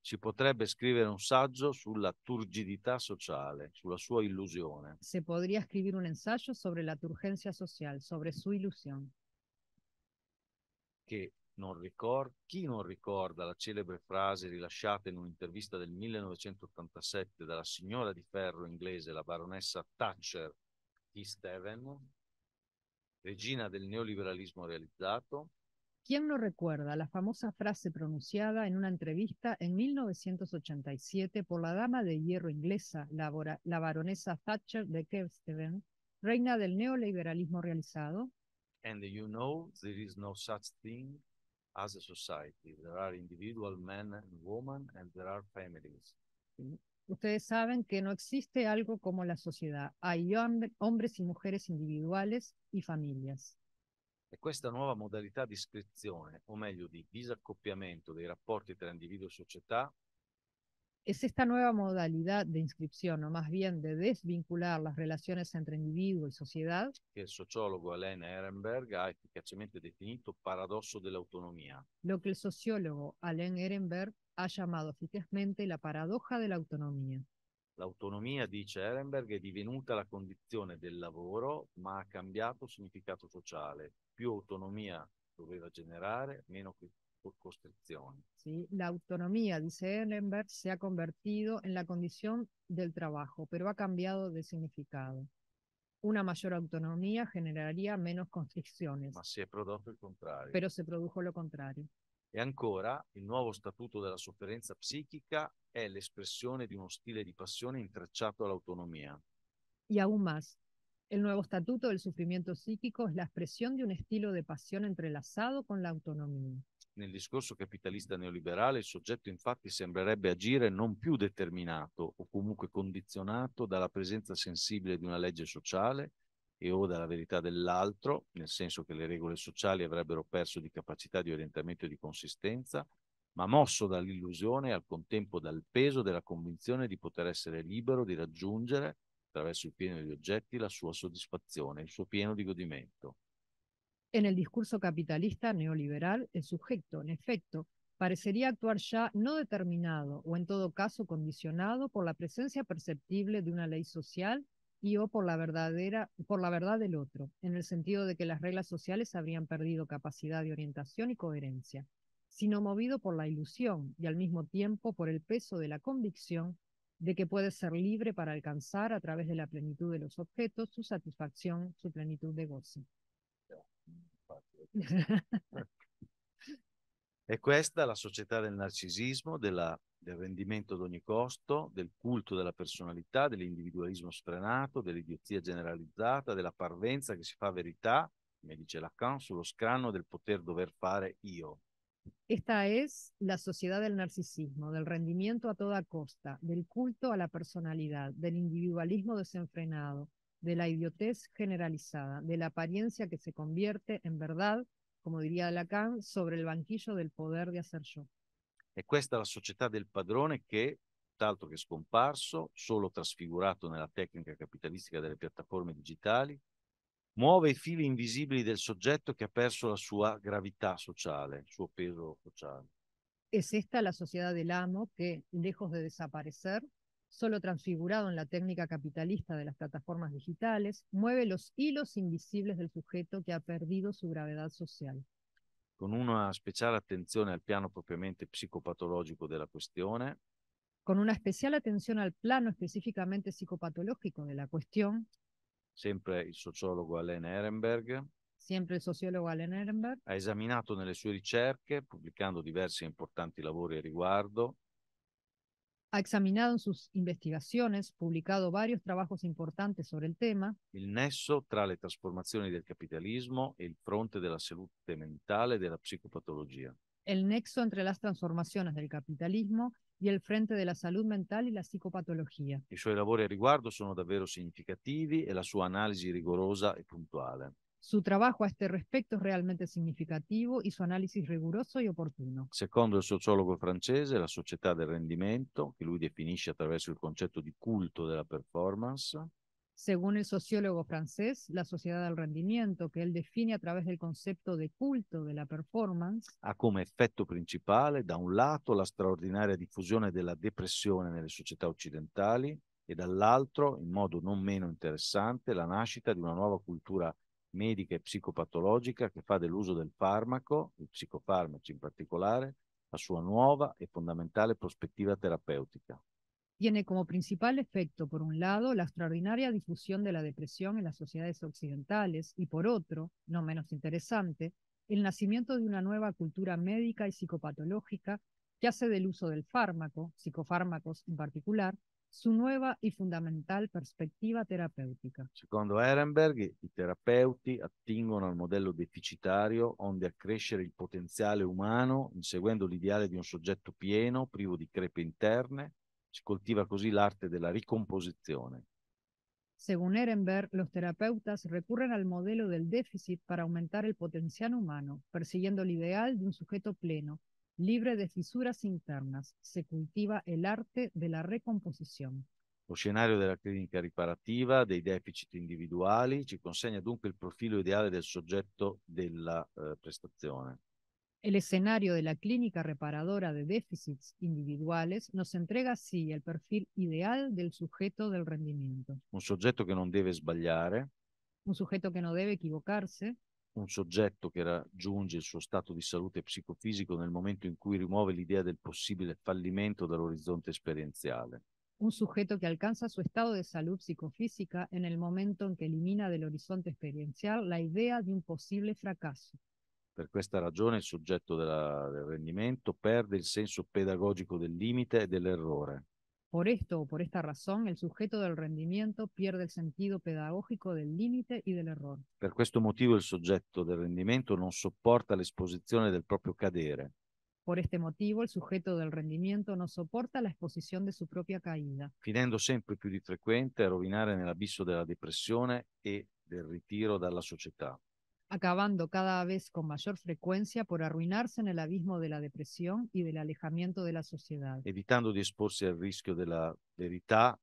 Si potrebbe scrivere un saggio sulla turgidità sociale, sulla sua illusione. Se podría escribir un ensayo sobre la turgencia social, sobre su ilusión. Che non ricorda, chi non ricorda la celebre frase rilasciata in un'intervista del 1987 dalla signora di ferro inglese, la baronessa Thatcher di Haven, regina del neoliberalismo realizado. ¿Quién no recuerda la famosa frase pronunciada en una entrevista en 1987 por la dama de hierro inglesa, la, baronesa Thatcher de Kevsteven, reina del neoliberalismo realizado? And you know there is no such thing as a society. There are individual men and women and there are families. Ustedes saben que no existe algo como la sociedad. hay hombres y mujeres individuales y familias. E questa nueva modalidad di iscrizione, o meglio di disaccoppiamento dei rapporti tra individuo e società, es esta nueva modalidad de inscripción, o más bien de desvincular las relaciones entre individuo y sociedad, Que el sociólogo Alain Ehrenberg ha efficacemente definito paradosso autonomía. lo que el sociólogo Alain Ehrenberg ha llamado eficazmente la paradoja de autonomía. La autonomía, dice Ehrenberg, è divenuta la condición del trabajo, pero ha cambiato significato sociale. Più autonomia doveva generare, meno costrizioni. Sí, la autonomía, dice Ehrenberg, se ha convertido en la condición del trabajo, pero ha cambiado de significado. Una mayor autonomía generaría menos constricciones. Pero se produjo lo contrario. E ancora, il nuovo statuto della sofferenza psichica è l'espressione di uno stile di passione intrecciato all'autonomia. E aún más, il nuovo statuto del sufrimiento psichico è l'espressione di de un estilo de pasión entrelazado con l'autonomia. Nel discorso capitalista neoliberale il soggetto infatti sembrerebbe agire non più determinato o comunque condizionato dalla presenza sensibile di una legge sociale e o dalla verità dell'altro, nel senso che le regole sociali avrebbero perso di capacità di orientamento e di consistenza, ma mosso dall'illusione e al contempo dal peso della convinzione di poter essere libero di raggiungere, attraverso il pieno degli oggetti, la sua soddisfazione, il suo pieno di godimento. En el discurso capitalista neoliberal, el sujeto, en efecto, parecería actuar ya no determinado o en todo caso condicionado por la presencia perceptible de una ley social y o por la verdadera por la verdad del otro, en el sentido de que las reglas sociales habrían perdido capacidad de orientación y coherencia, sino movido por la ilusión y al mismo tiempo por el peso de la convicción de que puede ser libre para alcanzar a través de la plenitud de los objetos su satisfacción, su plenitud de gozo. È questa la sociedad del narcisismo, de la del rendimiento ad ogni costo, del culto della personalità, dell'individualismo sfrenato, generalizada, generalizzata, della parvenza che si fa verità, me dice Lacan, sullo scranno del poter dover fare io. Esta es la sociedad del narcisismo, del rendimiento a toda costa, del culto a la personalidad, del individualismo desenfrenado, de la idiotez generalizada, de la apariencia que se convierte en verdad, como diría Lacan, sobre el banquillo del poder de hacer yo. è questa la società del padrone che, tanto che scomparso, solo trasfigurato nella tecnica capitalistica delle piattaforme digitali, muove i fili invisibili del soggetto che ha perso la sua gravità sociale, il suo peso sociale. È questa la società del amo que, lejos de desaparecer, solo trasfigurato nella tecnica capitalista delle piattaforme digitali, muove i fili invisibili del soggetto che ha perdido su gravedad sociale con una speciale attenzione al piano propriamente psicopatologico della questione. Con una speciale attenzione al piano específicamente psicopatológico della questione. Sempre il sociologo Allen Ehrenberg. Sempre il sociologo Allen Ehrenberg. Ha esaminato nelle sue ricerche, pubblicando diversi importanti lavori a riguardo, Ha examinado en sus investigaciones, publicado varios trabajos importantes sobre el tema. El nexo tra le trasformazioni del capitalismo e fronte salute mentale e la psicopatología. El nexo entre las transformaciones del capitalismo y el frente de la salud mental y la psicopatología. I suoi a riguardo son davvero significativos y e la su analisi rigorosa y puntuale. Su trabajo a este respecto es realmente significativo y su análisis riguroso y opportuno. Secondo il sociologo francese, la società del rendimento, che lui definisce attraverso il concetto di culto della performance, Según el sociólogo francés, la sociedad del rendimiento, que él define a través del concepto de culto de la performance, ha come effetto principale, da un lato, la straordinaria diffusione della depressione nelle società occidentali e dall'altro, in modo non meno interessante, la nascita di una nuova cultura y e psicopatológica que hace fa uso del fármaco, el psicofármaco en particular, la su nueva y e fundamental perspectiva terapéutica. Tiene como principal efecto, por un lado, la extraordinaria difusión de la depresión en las sociedades occidentales y, por otro, no menos interesante, el nacimiento de una nueva cultura médica y psicopatológica que hace del uso del fármaco, psicofármacos en particular, su nuova e fondamentale prospettiva terapeutica. Secondo Ehrenberg, i terapeuti attingono al modello deficitario onde accrescere il potenziale umano, inseguendo l'ideale di un soggetto pieno, privo di crepe interne, si coltiva così l'arte della ricomposizione. Secondo Ehrenberg, i terapeutas recurren al modello del deficit per aumentare il potenziale umano, persiguiendo l'ideale di un soggetto pleno, Libre de fisuras internas, se cultiva el arte de la recomposición. Lo scenario la clínica reparativa dei deficit e individuali, ci consegna dunque il profilo ideale del soggetto della la eh, prestación. El escenario de la clínica reparadora de déficits individuales nos entrega así el perfil ideal del sujeto del rendimiento. Un sujeto que no debe sbagliare, un sujeto que no debe equivocarse, un soggetto che raggiunge il suo stato di salute psicofisico nel momento in cui rimuove l'idea del possibile fallimento dall'orizzonte esperienziale. Un soggetto che alcanza il suo stato di salute psicofisica nel momento in cui elimina dall'orizzonte esperienziale l'idea di un possibile fracasso. Per questa ragione il soggetto della, del rendimento perde il senso pedagogico del limite e dell'errore. Por esto o por esta razón, el sujeto del rendimento pierde il sentido pedagogico del limite e del errore. Per questo motivo il soggetto del rendimento non sopporta l'esposizione del proprio cadere. Por este motivo, el sujeto del rendimiento no soporta la exposición de su propia caída, finendo sempre più di frequente a rovinare nell'abisso della depressione e del ritiro dalla società. acabando cada vez con mayor frecuencia por arruinarse en el abismo de la depresión y del alejamiento de la sociedad. Evitando de al de la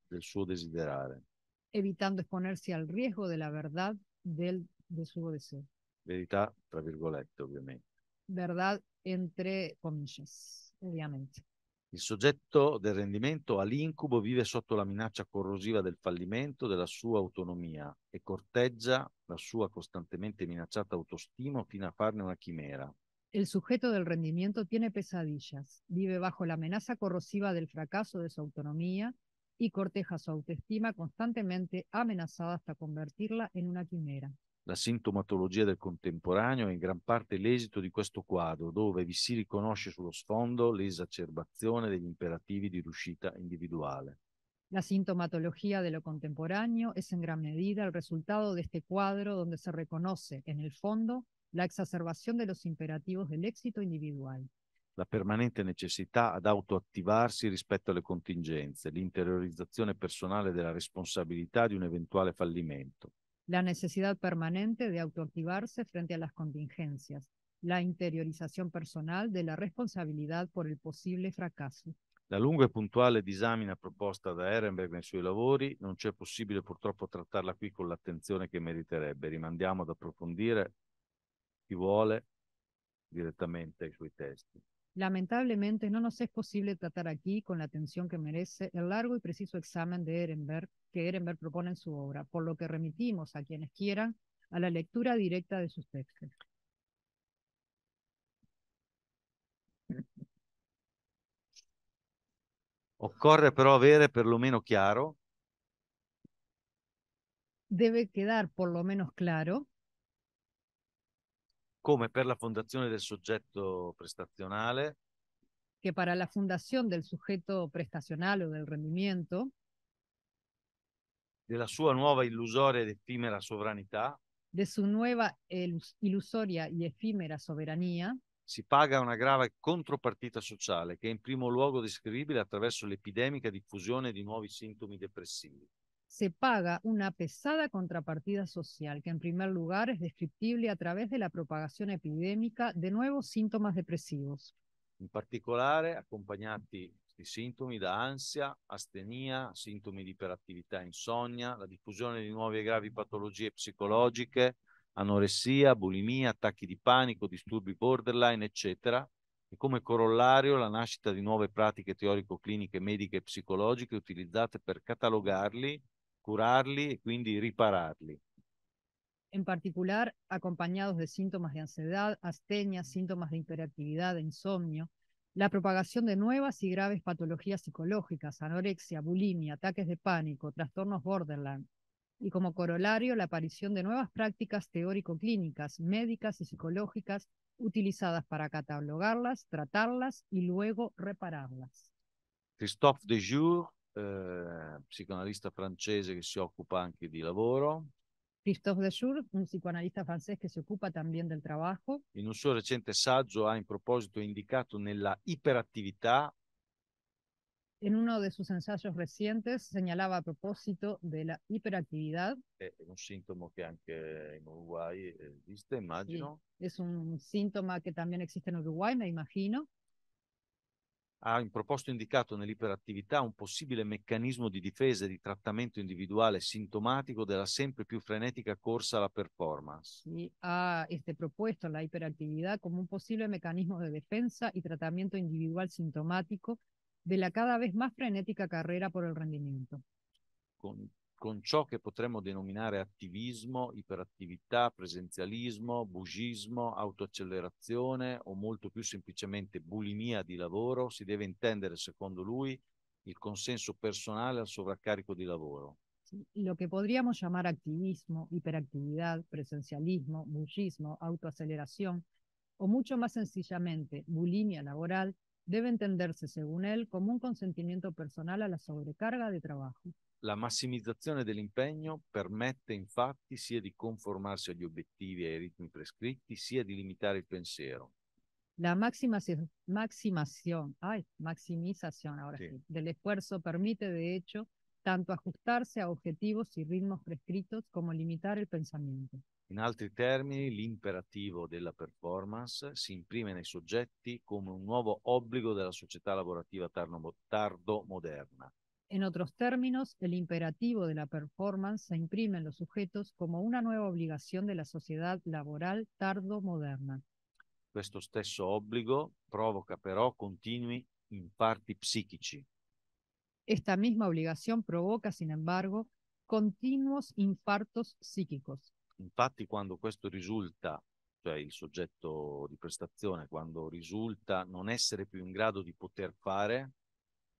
del Evitando exponerse al riesgo de la verdad del, de su deseo. Verdad entre comillas, obviamente. Il soggetto del al incubo vive sotto la minaccia corrosiva del fallimento della su autonomía e corteggia la sua costantemente minacciata autostima fino a farne una chimera. El sujeto del rendimiento tiene pesadillas, vive bajo la amenaza corrosiva del fracaso de su autonomía y corteja su autoestima constantemente amenazada hasta convertirla en una quimera. La sintomatologia del contemporaneo è in gran parte l'esito di questo quadro, dove vi si riconosce sullo sfondo l'esacerbazione degli imperativi di riuscita individuale. La sintomatologia dello contemporaneo è in gran medida il risultato di questo quadro, dove si riconosce, nel fondo, la exacerbación de los imperativos del La permanente necessità ad autoattivarsi rispetto alle contingenze, l'interiorizzazione personale della responsabilità di un eventuale fallimento la necesidad permanente de autoactivarse frente a las contingencias, la interiorización personal de la responsabilidad por il possibile fracasso. La lunga e puntuale disamina proposta da Ehrenberg nei suoi lavori non c'è possibile purtroppo trattarla qui con l'attenzione che meriterebbe. Rimandiamo ad approfondire chi vuole direttamente i suoi testi. Lamentablemente no nos es posible tratar aquí con la atención que merece el largo y preciso examen de Ehrenberg que Ehrenberg propone en su obra, por lo que remitimos a quienes quieran a la lectura directa de sus textos. Occorre però avere perlomeno chiaro. Debe quedar por lo menos claro. come per la fondazione del soggetto prestazionale. Che per la fondazione del soggetto prestazionale o del rendimento. Della sua nuova illusoria ed effimera sovranità. De su nueva ilusoria y efímera soberanía. Si paga una grave contropartita sociale che è in primo luogo descrivibile attraverso l'epidemica diffusione di nuovi sintomi depressivi se paga una pesada contrapartida social que en primer lugar es descriptible a través de la propagazione epidemica de nuevos síntomas depresivos. In particolare accompagnati di sintomi da ansia, astenia, sintomi di iperattività, insonnia, la diffusione di nuove e gravi patologie psicologiche, anoressia, bulimia, attacchi di panico, disturbi borderline, eccetera, e come corollario la nascita di nuove pratiche teorico-cliniche mediche e psicologiche utilizzate per catalogarli curarli e quindi ripararli. En particular, acompañados de síntomas de ansiedad, astenia, síntomas de hiperactividad, e insomnio, la propagación de nuevas y graves patologías psicológicas, anorexia, bulimia, ataques de pánico, trastornos borderline, y como corolario la aparición de nuevas prácticas teórico-clínicas, médicas y psicológicas utilizadas para catalogarlas, tratarlas y luego repararlas. Christophe de eh, psicoanalista francese che si occupa anche di lavoro. Christophe Dessour, un psicoanalista francese che si occupa anche del lavoro. In un suo recente saggio ha in proposito indicato nella iperattività. En uno de sus ensayos recientes señalaba a proposito della iperactividad. È un sintomo che anche in Uruguay eh, esiste, immagino. Sì, è un sintomo che también esiste in Uruguay, me immagino ha in proposito indicato nell'iperattività un possibile meccanismo di difesa e di trattamento individuale sintomatico della sempre più frenetica corsa alla performance. Y ha este, propuesto la hiperactividad come un possibile meccanismo di difesa e trattamento individuale sintomatico della cada vez più frenetica carriera per il rendimento. Con con ciò che potremmo denominare attivismo, iperattività, presenzialismo, bugismo, autoaccelerazione o molto più semplicemente bulimia di lavoro, si deve intendere, secondo lui, il consenso personale al sovraccarico di lavoro. lo che potremmo chiamare attivismo, iperattività, presenzialismo, bugismo, autoaccelerazione o molto più sencillamente bulimia laboral deve intendersi, secondo lui, come un consentimento personale alla la sobrecarga de trabajo. La massimizzazione dell'impegno permette infatti sia di conformarsi agli obiettivi e ai ritmi prescritti, sia di limitare il pensiero. La maximización, ay, maximización ahora sí. Sí, del esfuerzo permite, de hecho, tanto ajustarse a objetivos y ritmos prescritos como limitar el pensamiento. In altri termini, l'imperativo della performance si imprime nei soggetti come un nuovo obbligo della società lavorativa tardo-moderna. En otros términos, el imperativo de la performance se imprime en los sujetos como una nueva obligación de la sociedad laboral tardo-moderna. Questo stesso obbligo provoca però continui imparti psichici. Esta misma obligación provoca, sin embargo, continuos infartos psíquicos. Infatti, quando questo risulta, cioè il soggetto di prestazione, quando risulta non essere più in grado di poter fare,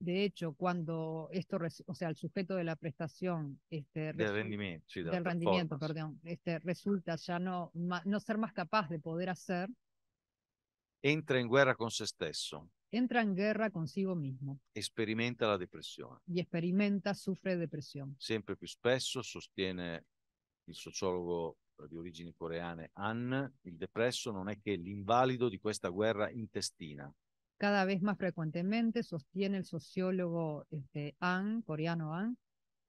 De hecho, cuando esto, o sea, el sujeto de la prestación este, del resulta, rendimiento, sí, de del rendimiento perdón, este, resulta ya no, ma, no ser más capaz de poder hacer, entra in guerra con se stesso. Entra in guerra consigo mismo. Sperimenta la depressione. E sperimenta, soffre depressione. Sempre più spesso, sostiene il sociologo di origini coreane Han, il depresso non è che l'invalido di questa guerra intestina cada vez más frecuentemente, sostiene el sociólogo este, Han, coreano Han,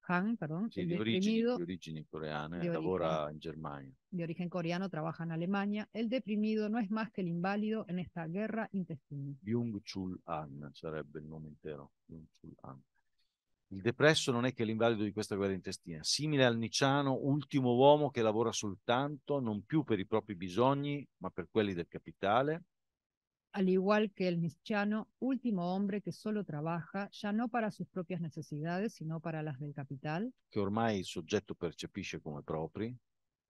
Han perdón, sí, de, origini, di origini coreane, de lavora origen, en Germania. De origen coreano, trabaja en Alemania. El deprimido no es más que el inválido en esta guerra intestina. Byung-Chul Han sarebbe il nome intero, Byung-Chul Han. Il depresso non è che l'invalido di questa guerra intestina, simile al niciano, ultimo uomo che lavora soltanto, non più per i propri bisogni, ma per quelli del capitale, al igual que el nischano, último hombre que solo trabaja, ya no para sus propias necesidades, sino para las del capital. Que ormai soggetto percepisce come propio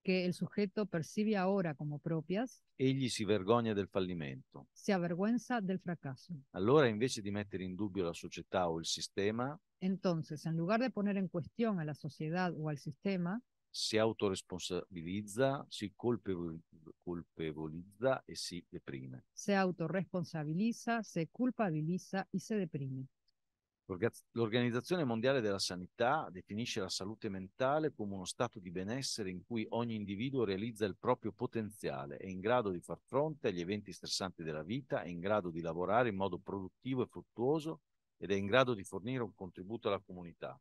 Que el sujeto percibe ahora como propias. Egli si vergogna del fallimento. Si avergüenza del fracaso. Allora, invece di mettere in dubbio la società o il sistema. Entonces, en lugar de poner en cuestión a la sociedad o al sistema. si autoresponsabilizza, si colpevolizza e si deprime. Se autorresponsabiliza, se culpabiliza y se deprime. L'Organizzazione Mondiale della Sanità definisce la salute mentale come uno stato di benessere in cui ogni individuo realizza il proprio potenziale, è in grado di far fronte agli eventi stressanti della vita, è in grado di lavorare in modo produttivo e fruttuoso ed è in grado di fornire un contributo alla comunità.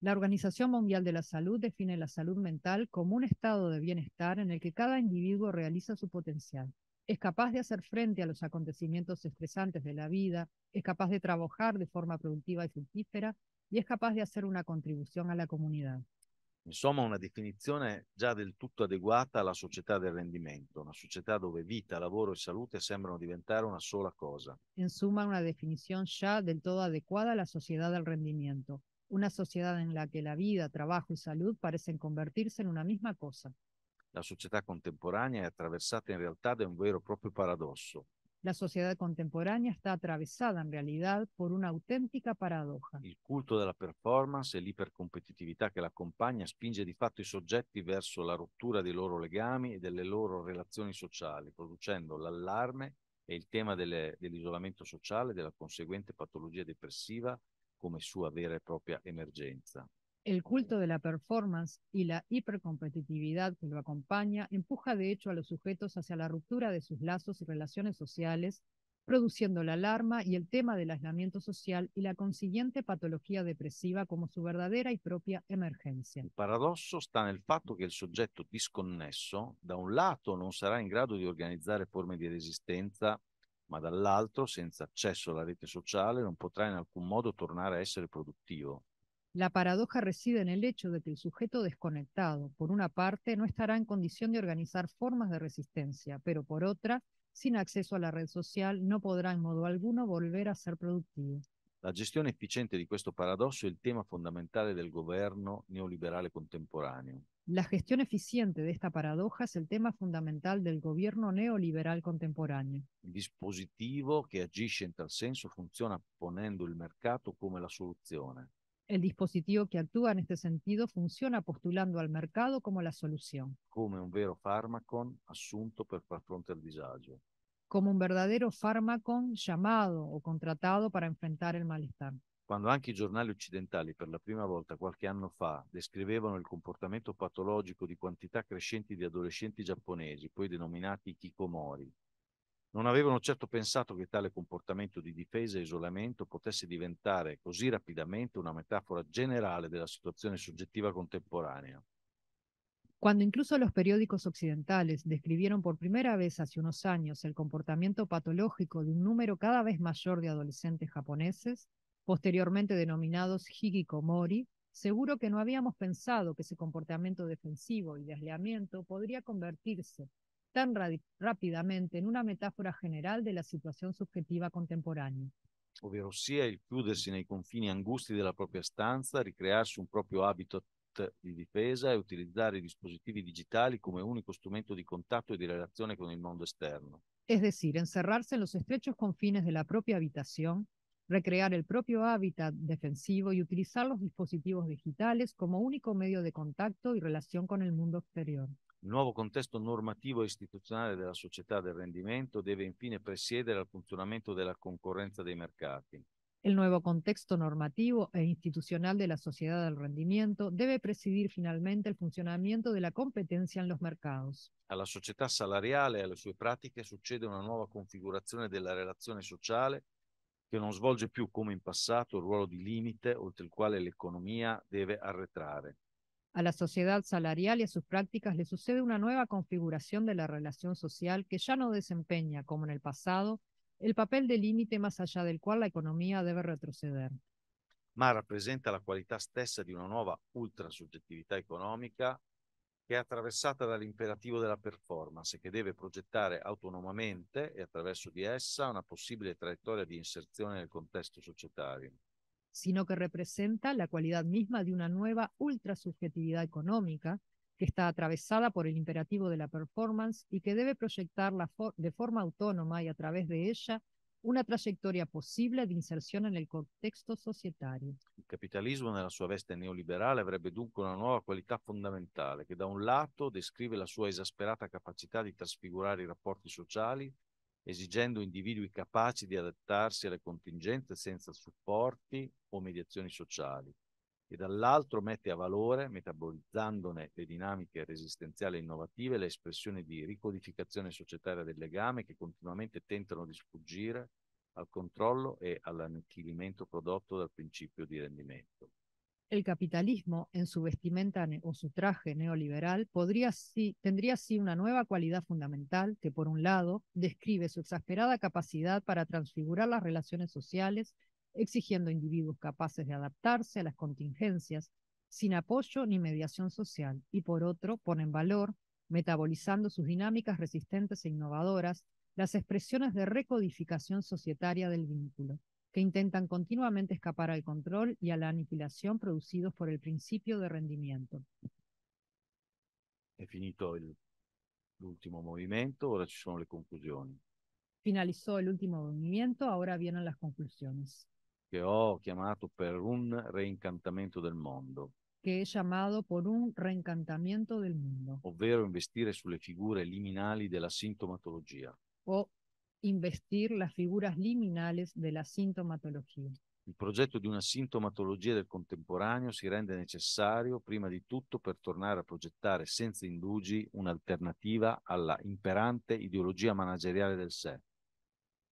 La Organización Mundial de la Salud define la salud mental como un estado de bienestar en el que cada individuo realiza su potencial. Es capaz de hacer frente a los acontecimientos estresantes de la vida, es capaz de trabajar de forma productiva y fructífera y es capaz de hacer una contribución a la comunidad. En suma, una definición ya del todo adecuada a la sociedad del rendimiento, una sociedad dove vita, lavoro e salute sembran diventare una sola cosa. En suma, una definición ya del todo adecuada a la sociedad del rendimiento. una sociedad en la que la vida, trabajo y salud parecen convertirse en una misma cosa. La società contemporanea è attraversata in realtà da un vero e proprio paradosso. La sociedad contemporánea está atravesada en realidad por una auténtica paradoja. Il culto della performance e l'ipercompetitività che l'accompagna spinge di fatto i soggetti verso la rottura dei loro legami e delle loro relazioni sociali, producendo l'allarme e il tema delle, dell'isolamento sociale e della conseguente patologia depressiva come sua vera y propria emergenza. El culto de la performance y la hipercompetitividad que lo acompaña empuja de hecho a los sujetos hacia la ruptura de sus lazos y relaciones sociales, produciendo la alarma y el tema del aislamiento social y la consiguiente patología depresiva como su verdadera y propia emergencia está paradosso en el fatto que el sujeto disconnesso, da un lado, no será en grado de organizar formas de resistencia ma dall'altro, senza accesso alla rete sociale, non potrà in alcun modo tornare a essere productivo. La paradoja reside en el hecho de que el sujeto desconectado, por una parte, no estará en condición de organizar formas de resistencia, pero por otra, sin acceso a la red social, no podrá en modo alguno volver a ser productivo. La gestión eficiente de este paradosso es el tema fundamental del gobierno neoliberal contemporáneo. La gestión eficiente de esta paradoja es el tema fundamental del gobierno neoliberal contemporáneo. El dispositivo que agisce en tal senso funciona poniendo el mercado como la solución. El dispositivo que actúa en este sentido funciona postulando al mercado como la solución. Como un vero Como un verdadero fármaco llamado o contratado para enfrentar el malestar. quando anche i giornali occidentali per la prima volta qualche anno fa descrivevano il comportamento patologico di quantità crescenti di adolescenti giapponesi, poi denominati Kikomori, non avevano certo pensato che tale comportamento di difesa e isolamento potesse diventare così rapidamente una metafora generale della situazione soggettiva contemporanea. Cuando incluso los periódicos occidentales describieron por primera vez hace unos años el comportamiento patológico de un número cada vez mayor de adolescentes japoneses, posteriormente denominados komori seguro que no habíamos pensado que ese comportamiento defensivo y de podría convertirse tan rápidamente en una metáfora la situación subjetiva situación subjetiva sea, Ovvero sia il chiudersi nei confini angusti della propria stanza, ricrearsi un proprio habitat di difesa e utilizzare i dispositivi digitali come unico strumento di contatto e di relazione con il mondo esterno. Es decir, encerrarse en los estrechos confines de la propia habitación, recrear el propio hábitat defensivo y utilizar los dispositivos digitales como único medio de contacto y relación con el mundo exterior. El nuevo contexto normativo e de la sociedad del rendimento debe infine presiedere al funzionamento della concorrenza dei mercati. El nuevo contexto normativo e institucional de la sociedad del rendimiento debe presidir finalmente el funcionamiento de la competencia en los mercados. A la sociedad salariale e alle sue pratiche succede una nuova configurazione della relazione sociale che non svolge più come in passato il ruolo di limite oltre il quale l'economia deve arretrare. A la sociedad salarial y a sus prácticas le sucede una nuova configurazione della relazione sociale che già non no desempeña, como en el pasado, papel di limite más allá del quale l'economia deve debe retroceder. ma rappresenta la qualità stessa di una nuova ultrasoggettività economica che è attraversata dall'imperativo della performance, che deve progettare autonomamente e attraverso di essa una possibile trayectoria di inserzione nel contesto societario. Sino que representa la cualidad misma de una nueva ultrasubjetividad económica que está atravesada por el imperativo de la performance y que debe proyectar de forma autónoma y a través de ella una trayectoria posible de inserción en el contexto societario. capitalismo nella sua veste neoliberale avrebbe dunque una nuova qualità fondamentale che da un lato descrive la sua esasperata capacità di trasfigurare i rapporti sociali, esigendo individui capaci di adattarsi alle contingenze senza supporti o mediazioni sociali, e dall'altro mette a valore, metabolizzandone le dinamiche resistenziali e innovative, le espressioni di ricodificazione societaria del legame che continuamente tentano di sfuggire al y e all'annichilimento producto dal principio de rendimiento. El capitalismo, en su vestimenta o su traje neoliberal, podría, sí, tendría así una nueva cualidad fundamental que, por un lado, describe su exasperada capacidad para transfigurar las relaciones sociales, exigiendo individuos capaces de adaptarse a las contingencias sin apoyo ni mediación social, y por otro, pone en valor, metabolizando sus dinámicas resistentes e innovadoras, las expresiones de recodificación societaria del vínculo, que intentan continuamente escapar al control y a la aniquilación producidos por el principio de rendimiento. È finito l'ultimo movimento, ora ci sono le conclusioni. Finalizó el último movimiento, ahora vienen las conclusiones. Que ho oh, chiamato per un reincantamento del mundo. que he llamado por un reencantamiento del mundo. Ovvero investire sulle figure de la sintomatología o investir las figuras liminales de la sintomatología. El proyecto de una sintomatología del contemporáneo si rende necesario, prima di tutto per tornare a progettare senza indugi un'alternativa alla imperante ideología managerial del sé.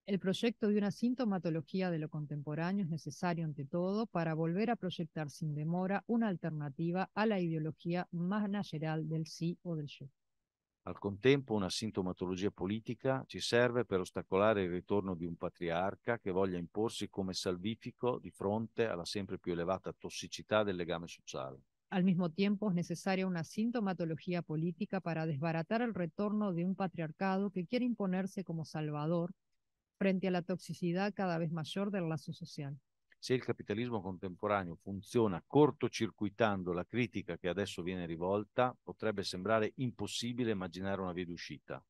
El proyecto de una sintomatología de lo contemporáneo es necesario ante todo para volver a proyectar sin demora una alternativa a la ideología managerial del sí o del yo. Al contempo una sintomatología política ci serve per ostacolare il ritorno di un patriarca che voglia imporsi como salvifico di fronte alla sempre più elevata tossicità del legame sociale. Al mismo tiempo es necesaria una sintomatología política para desbaratar el retorno de un patriarcado que quiere imponerse como salvador frente a la toxicidad cada vez mayor del lazo social. se il capitalismo contemporaneo funziona cortocircuitando la critica che adesso viene rivolta, potrebbe sembrare impossibile immaginare una via d'uscita.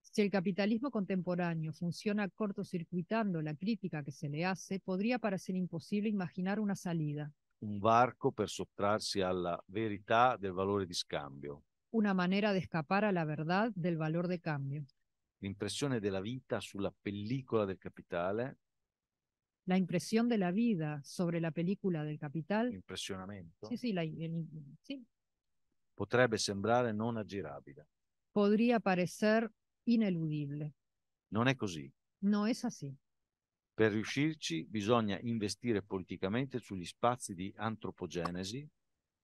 Se il capitalismo contemporaneo funziona cortocircuitando la critica che se le hace, potrebbe parecer impossibile immaginare una salida. Un varco per sottrarsi alla verità del valore di scambio. Una maniera di escapar alla verità del valore di cambio. L'impressione della vita sulla pellicola del capitale la impresión de la vida sobre la película del Capital. Impressionamento. Sì, sì, la, el, sì. Potrebbe sembrare non aggirabile. Podría parecer ineludible. Non è così. No es así. Per riuscirci bisogna investire politicamente sugli spazi di antropogenesi.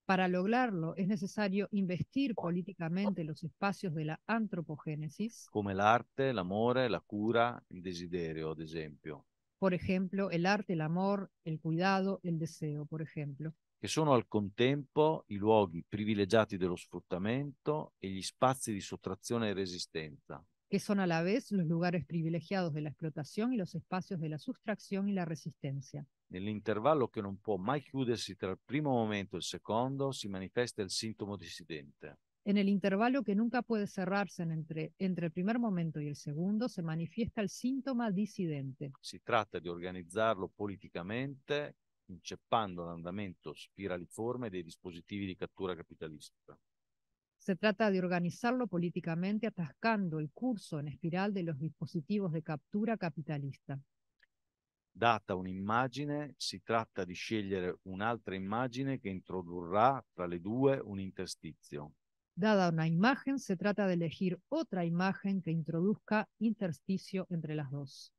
Para lograrlo es necesario investir políticamente los espacios de la antropogénesis. Come l'arte, l'amore, la cura, il desiderio, ad esempio. por ejemplo, el arte, el amor, el cuidado, el deseo, por ejemplo, que son al contempo i luoghi privilegiati dello sfruttamento e gli spazi di sottrazione e resistenza. Che sono a la vez los lugares privilegiados de la explotación y los espacios de la sustracción y la resistencia. Nell'intervallo che non può mai chiudersi tra il primo momento e el secondo si manifesta el sintomo dissidente. En el intervalo que nunca puede cerrarse en entre, entre il primo momento e il secondo, se manifiesta il sintomo dissidente. Si tratta di organizzarlo politicamente inceppando l'andamento spiraliforme dei dispositivi di cattura capitalista. Se trata de organizarlo políticamente atascando el curso en espiral de los dispositivos de captura capitalista. Data un'immagine, si tratta di scegliere un'altra immagine che introdurrà tra le due un interstizio. Dada una imagen, se trata de elegir otra imagen que introduzca intersticio entre las dos.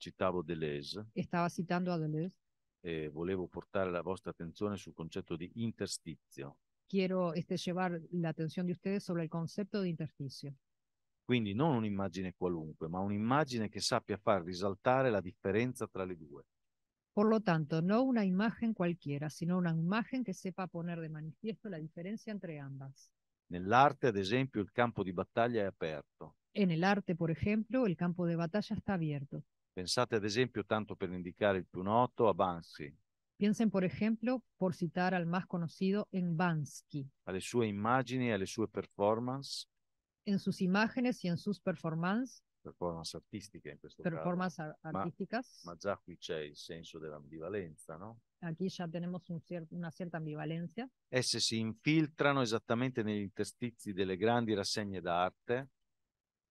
Citavo Deleuze. Estaba citando a Deleuze. Eh, volevo portare la vostra attenzione sul concetto di interstizio. Quiero este, llevar la atención de ustedes sobre el concepto de intersticio. Quindi non un'immagine qualunque, ma un'immagine che sappia far risaltare la differenza tra le due. Por lo tanto, no una imagen cualquiera, sino una imagen que sepa poner de manifiesto la diferencia entre ambas. Nell'arte, ad esempio, il campo di battaglia è aperto. En el arte, por ejemplo, campo de batalla está abierto. Pensate, ad esempio, tanto per indicare il più noto, a Bansky. Piensen, por esempio, per citare al più conocido, en Bansky, Alle sue immagini e alle sue performance, en sus imágenes y en sus performances, performance artistiche in questo performance ar- caso. artísticas. Ma già qui c'è il senso dell'ambivalenza, no? aquí ya tenemos un cier una cierta ambivalencia. Esse si infiltrano esattamente negli interstizi delle grandi rassegne d'arte.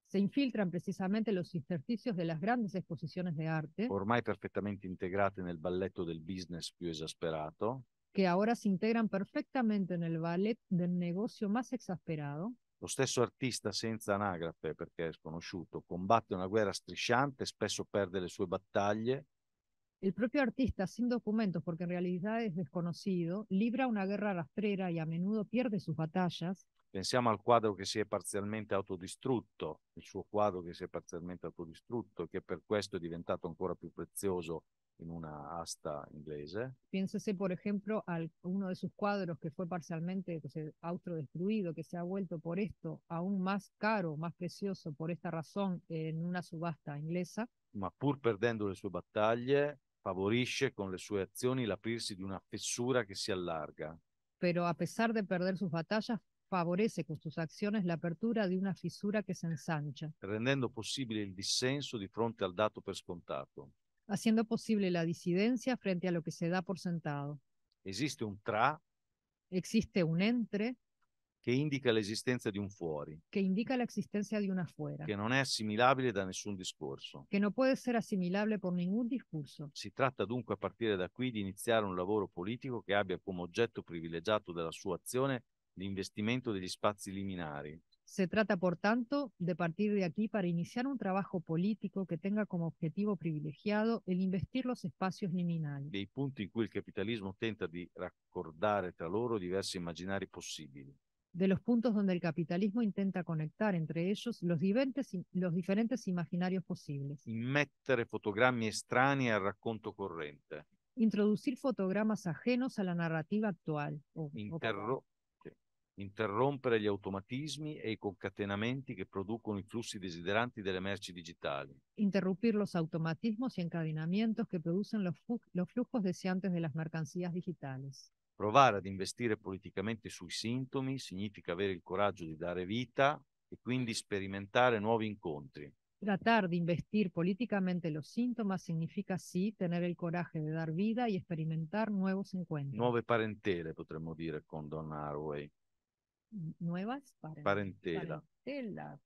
Se infiltran precisamente los intersticios de las grandes exposiciones de arte. Ormai perfettamente integrate nel balletto del business più esasperato. Que ahora se integran perfectamente nel ballet del negocio más exasperado. Lo stesso artista senza anagrafe, perché è sconosciuto, combatte una guerra strisciante, spesso perde le sue battaglie. El propio artista, sin documentos, porque en realidad es desconocido, libra una guerra rastrera y a menudo pierde sus batallas. Pensiamo al cuadro que si è parzialmente autodistrutto, il suo quadro che si è parzialmente autodistrutto che per questo è diventato ancora più prezioso en una asta inglesa. Piénsese, por ejemplo, a uno de sus cuadros que fue parcialmente autodestruido, que se ha vuelto por esto aún más caro, más precioso por esta razón en una subasta inglesa. pur perdendo le sue battaglie, favorisce con le sue azioni l'aprirsi di una fessura che si allarga. Però a pesar di perdere sus batallas, favorece con sus acciones l'apertura di una fissura che si ensancha, rendendo possibile il dissenso di fronte al dato per scontato. haciendo possibile la disidencia frente a lo che se da por sentado. Esiste un tra Existe un entre che indica l'esistenza di un fuori. Que indica la existencia de un Che non è assimilabile da nessun discorso. Que no puede ser asimilable por ningún discurso. Si tratta dunque a partire da qui di iniziare un lavoro politico che abbia come oggetto privilegiato della sua azione l'investimento degli spazi liminari. Se tratta pertanto di partire da qui per iniziare un lavoro politico che tenga come obiettivo privilegiato l'investire investir los espacios liminales. Dei punti in cui il capitalismo tenta di raccordare tra loro diversi immaginari possibili. de los puntos donde el capitalismo intenta conectar entre ellos los diferentes, los diferentes imaginarios posibles. Inmettere fotogrammi estranei al racconto corrente. Introducir fotogramas ajenos a la narrativa actual. O, interrompere gli automatismi e i concatenamenti che producono i flussi desideranti delle merci digitali. Interrumpir los automatismos y encadenamientos que producen los, los flujos deseantes de las mercancías digitales. Provare ad investire politicamente sui sintomi significa avere il coraggio di dare vita e quindi sperimentare nuovi incontri. Tratar di investir políticamente los síntomas significa sí tener el coraje de dar vida y experimentar nuevos encuentros. Nuove parentele, potremmo dire con Donna Haraway. Nuevas parentela. Parentela.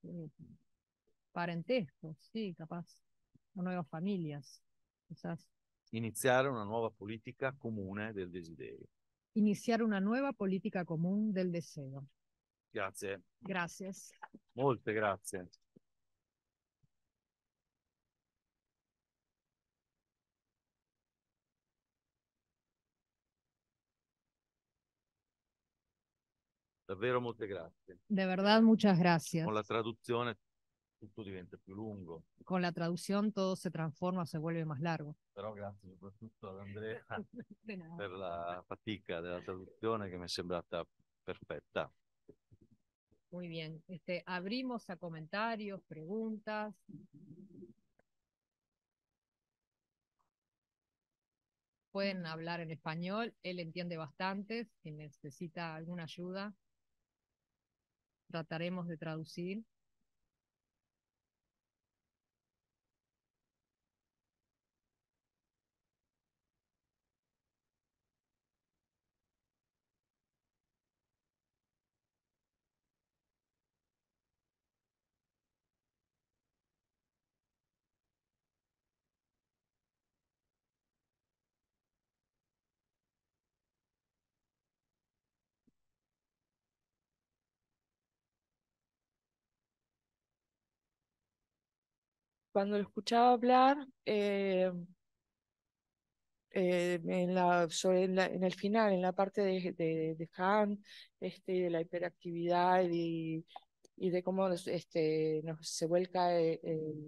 parentela eh, sí, capaz. O nuevas familias, quizás. Iniziare una nuova politica comune del desiderio. Iniciar una nueva política común del deseo. Gracias. Gracias. Molte gracias. Davvero molte grazie. De verdad, muchas gracias. Con la traducción... Este Con la traducción todo se transforma, se vuelve más largo. Pero gracias por ad Andrea per la fatica della traduzione che mi è sembrata perfetta. Muy bien, este, abrimos a comentarios, preguntas. Pueden hablar en español, él entiende bastante, si necesita alguna ayuda, trataremos de traducir. cuando lo escuchaba hablar eh, eh, en, el final, en la parte de, de, de Han, este, de la hiperactividad y, y de cómo este, se vuelca eh,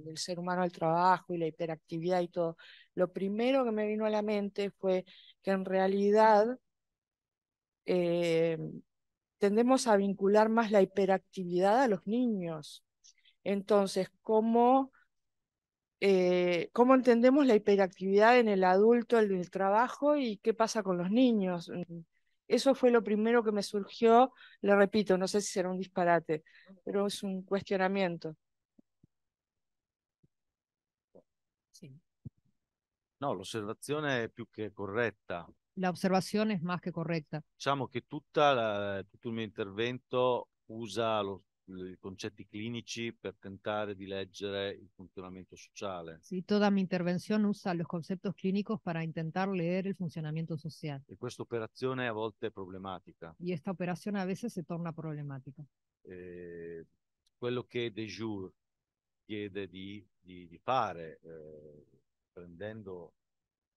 el, ser humano al trabajo y la hiperactividad y todo, lo primero que me vino a la mente fue que en realidad tendemos a vincular más la hiperactividad a los niños. Entonces, ¿cómo eh, cómo entendemos la hiperactividad en el adulto, en el trabajo y qué pasa con los niños. Mm, eso fue lo primero que me surgió, le repito, no sé si será un disparate, pero es un cuestionamiento. No, la observación es più che corretta. La observación es más que correcta. Diciamo che tutta la, tutto intervento usa los... Eh, i concetti clinici per tentare di leggere il funzionamento sociale. Sì, tutta mia intervenzione usa los conceptos clínicos para intentar leggere il funzionamento sociale. E questa operazione a volte è problematica. E questa operazione a volte si torna problematica. Eh, quello che De Jure chiede di, di, di fare, eh, prendendo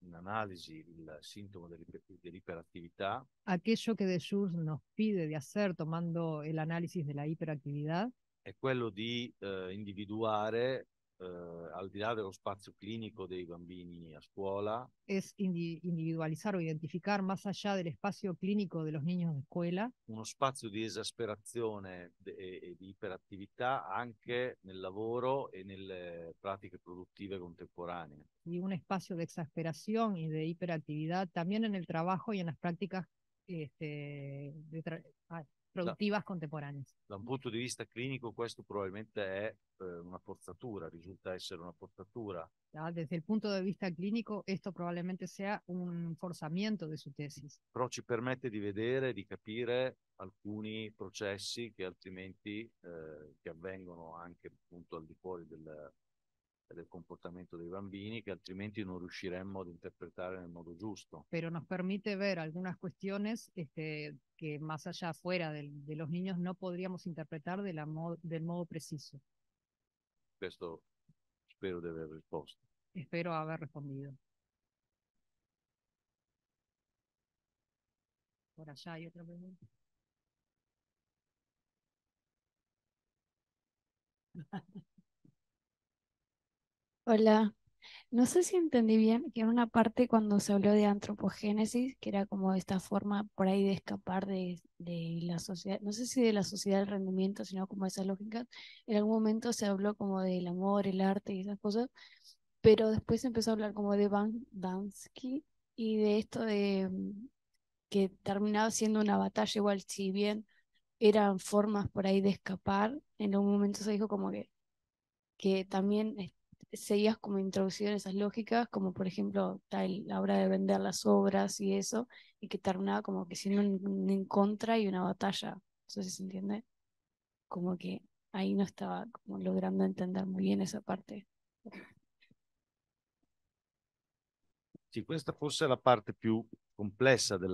in analisi el sintomo dell'iperattività. la hiperactividad. Aquello que De Jure nos pide di hacer tomando l'analisi della iperattività È quello di eh, individuare Eh, al di là dello spazio clínico dei bambini a scuola. Es individualizar o identificar más allá del espacio clínico de los niños de escuela. Uno espacio de esasperazione e, e di iperattività anche nel lavoro e nelle pratiche produttive contemporanee. Y un espacio de exasperación y de hiperactividad también en el trabajo y en las prácticas este, productivas no. contemporáneas. Da un punto di vista clinico questo probabilmente è eh, una forzatura, risulta essere una forzatura. Desde el punto di vista clinico questo probabilmente sia un forzamento di su tesi. Però ci permette di vedere, di capire alcuni processi che altrimenti eh, che avvengono anche appunto al di fuori del, del comportamiento de los bambini que altrimenti riusciremos riusciremmo interpretar en el modo justo. Pero nos permite ver algunas cuestiones este, que más allá afuera de, los niños no podríamos interpretar de la del modo preciso. Esto espero haber respondido. Espero haber respondido. Por allá hay otra pregunta. Hola. No sé si entendí bien que en una parte cuando se habló de antropogénesis, que era como esta forma por ahí de escapar de, de la sociedad, no sé si de la sociedad del rendimiento, sino como esa lógica, en algún momento se habló como del amor, el arte y esas cosas, pero después empezó a hablar como de Van Dansky y de esto de mm, que terminaba siendo una batalla igual, si bien eran formas por ahí de escapar, en algún momento se dijo como que, que también seguías como introducido en esas lógicas, como por ejemplo tal, la hora de vender las obras y eso, y que terminaba como que siendo un, en contra y una batalla. si ¿se entiende? Como que ahí no estaba como logrando entender muy bien esa parte. si, esta fuese la parte più complessa de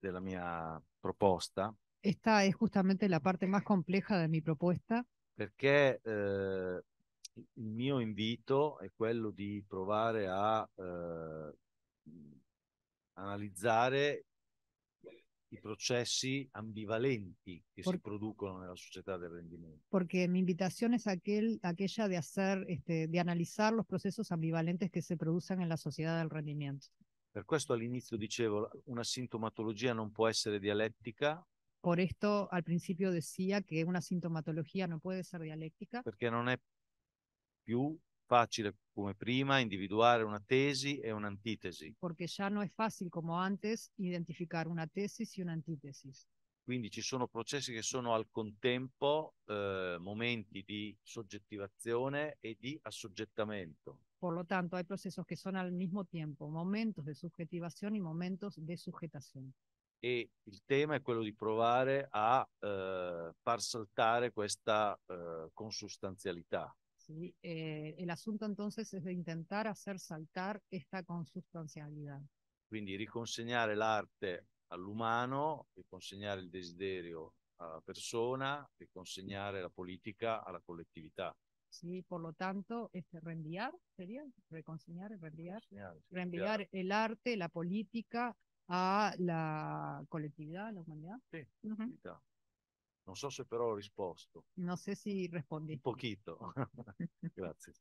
della mia proposta. Esta es justamente la parte más compleja de mi propuesta. porque il mio invito è quello di provare a eh, analizzare i processi ambivalenti che Por, se producono nella società del rendimento. Perché mi invitación es aquel, aquella de hacer, este, de analizar los procesos ambivalentes que se del rendimento. Per questo all'inizio dicevo, una sintomatologia non può essere dialettica. Por esto al principio decía que una sintomatología no puede ser dialéctica. Perché non è più facile come prima individuare una tesi e un'antitesi. Perché già non è facile come antes identificare una tesi e un'antitesi. Quindi ci sono processi che sono al contempo eh, momenti di soggettivazione e di assoggettamento. Por lo tanto, hay procesos que son al mismo tiempo momentos de subjetivación y momentos de sujetación. E il tema è quello di provare a eh, far saltare questa eh, consustanzialità. Eh, el asunto entonces es de intentar hacer saltar esta consustancialidad. Quindi riconsegnare l'arte all'umano, riconsegnare il desiderio la persona, riconsegnare la politica alla collettività. Sí, por lo tanto, este, reenviar sería reconseñar, reenviar, reenviar el arte, la política a la colectividad, a la humanidad. Sí, Non so se però ho risposto. No sé si rispondí. Un poquito. Grazie.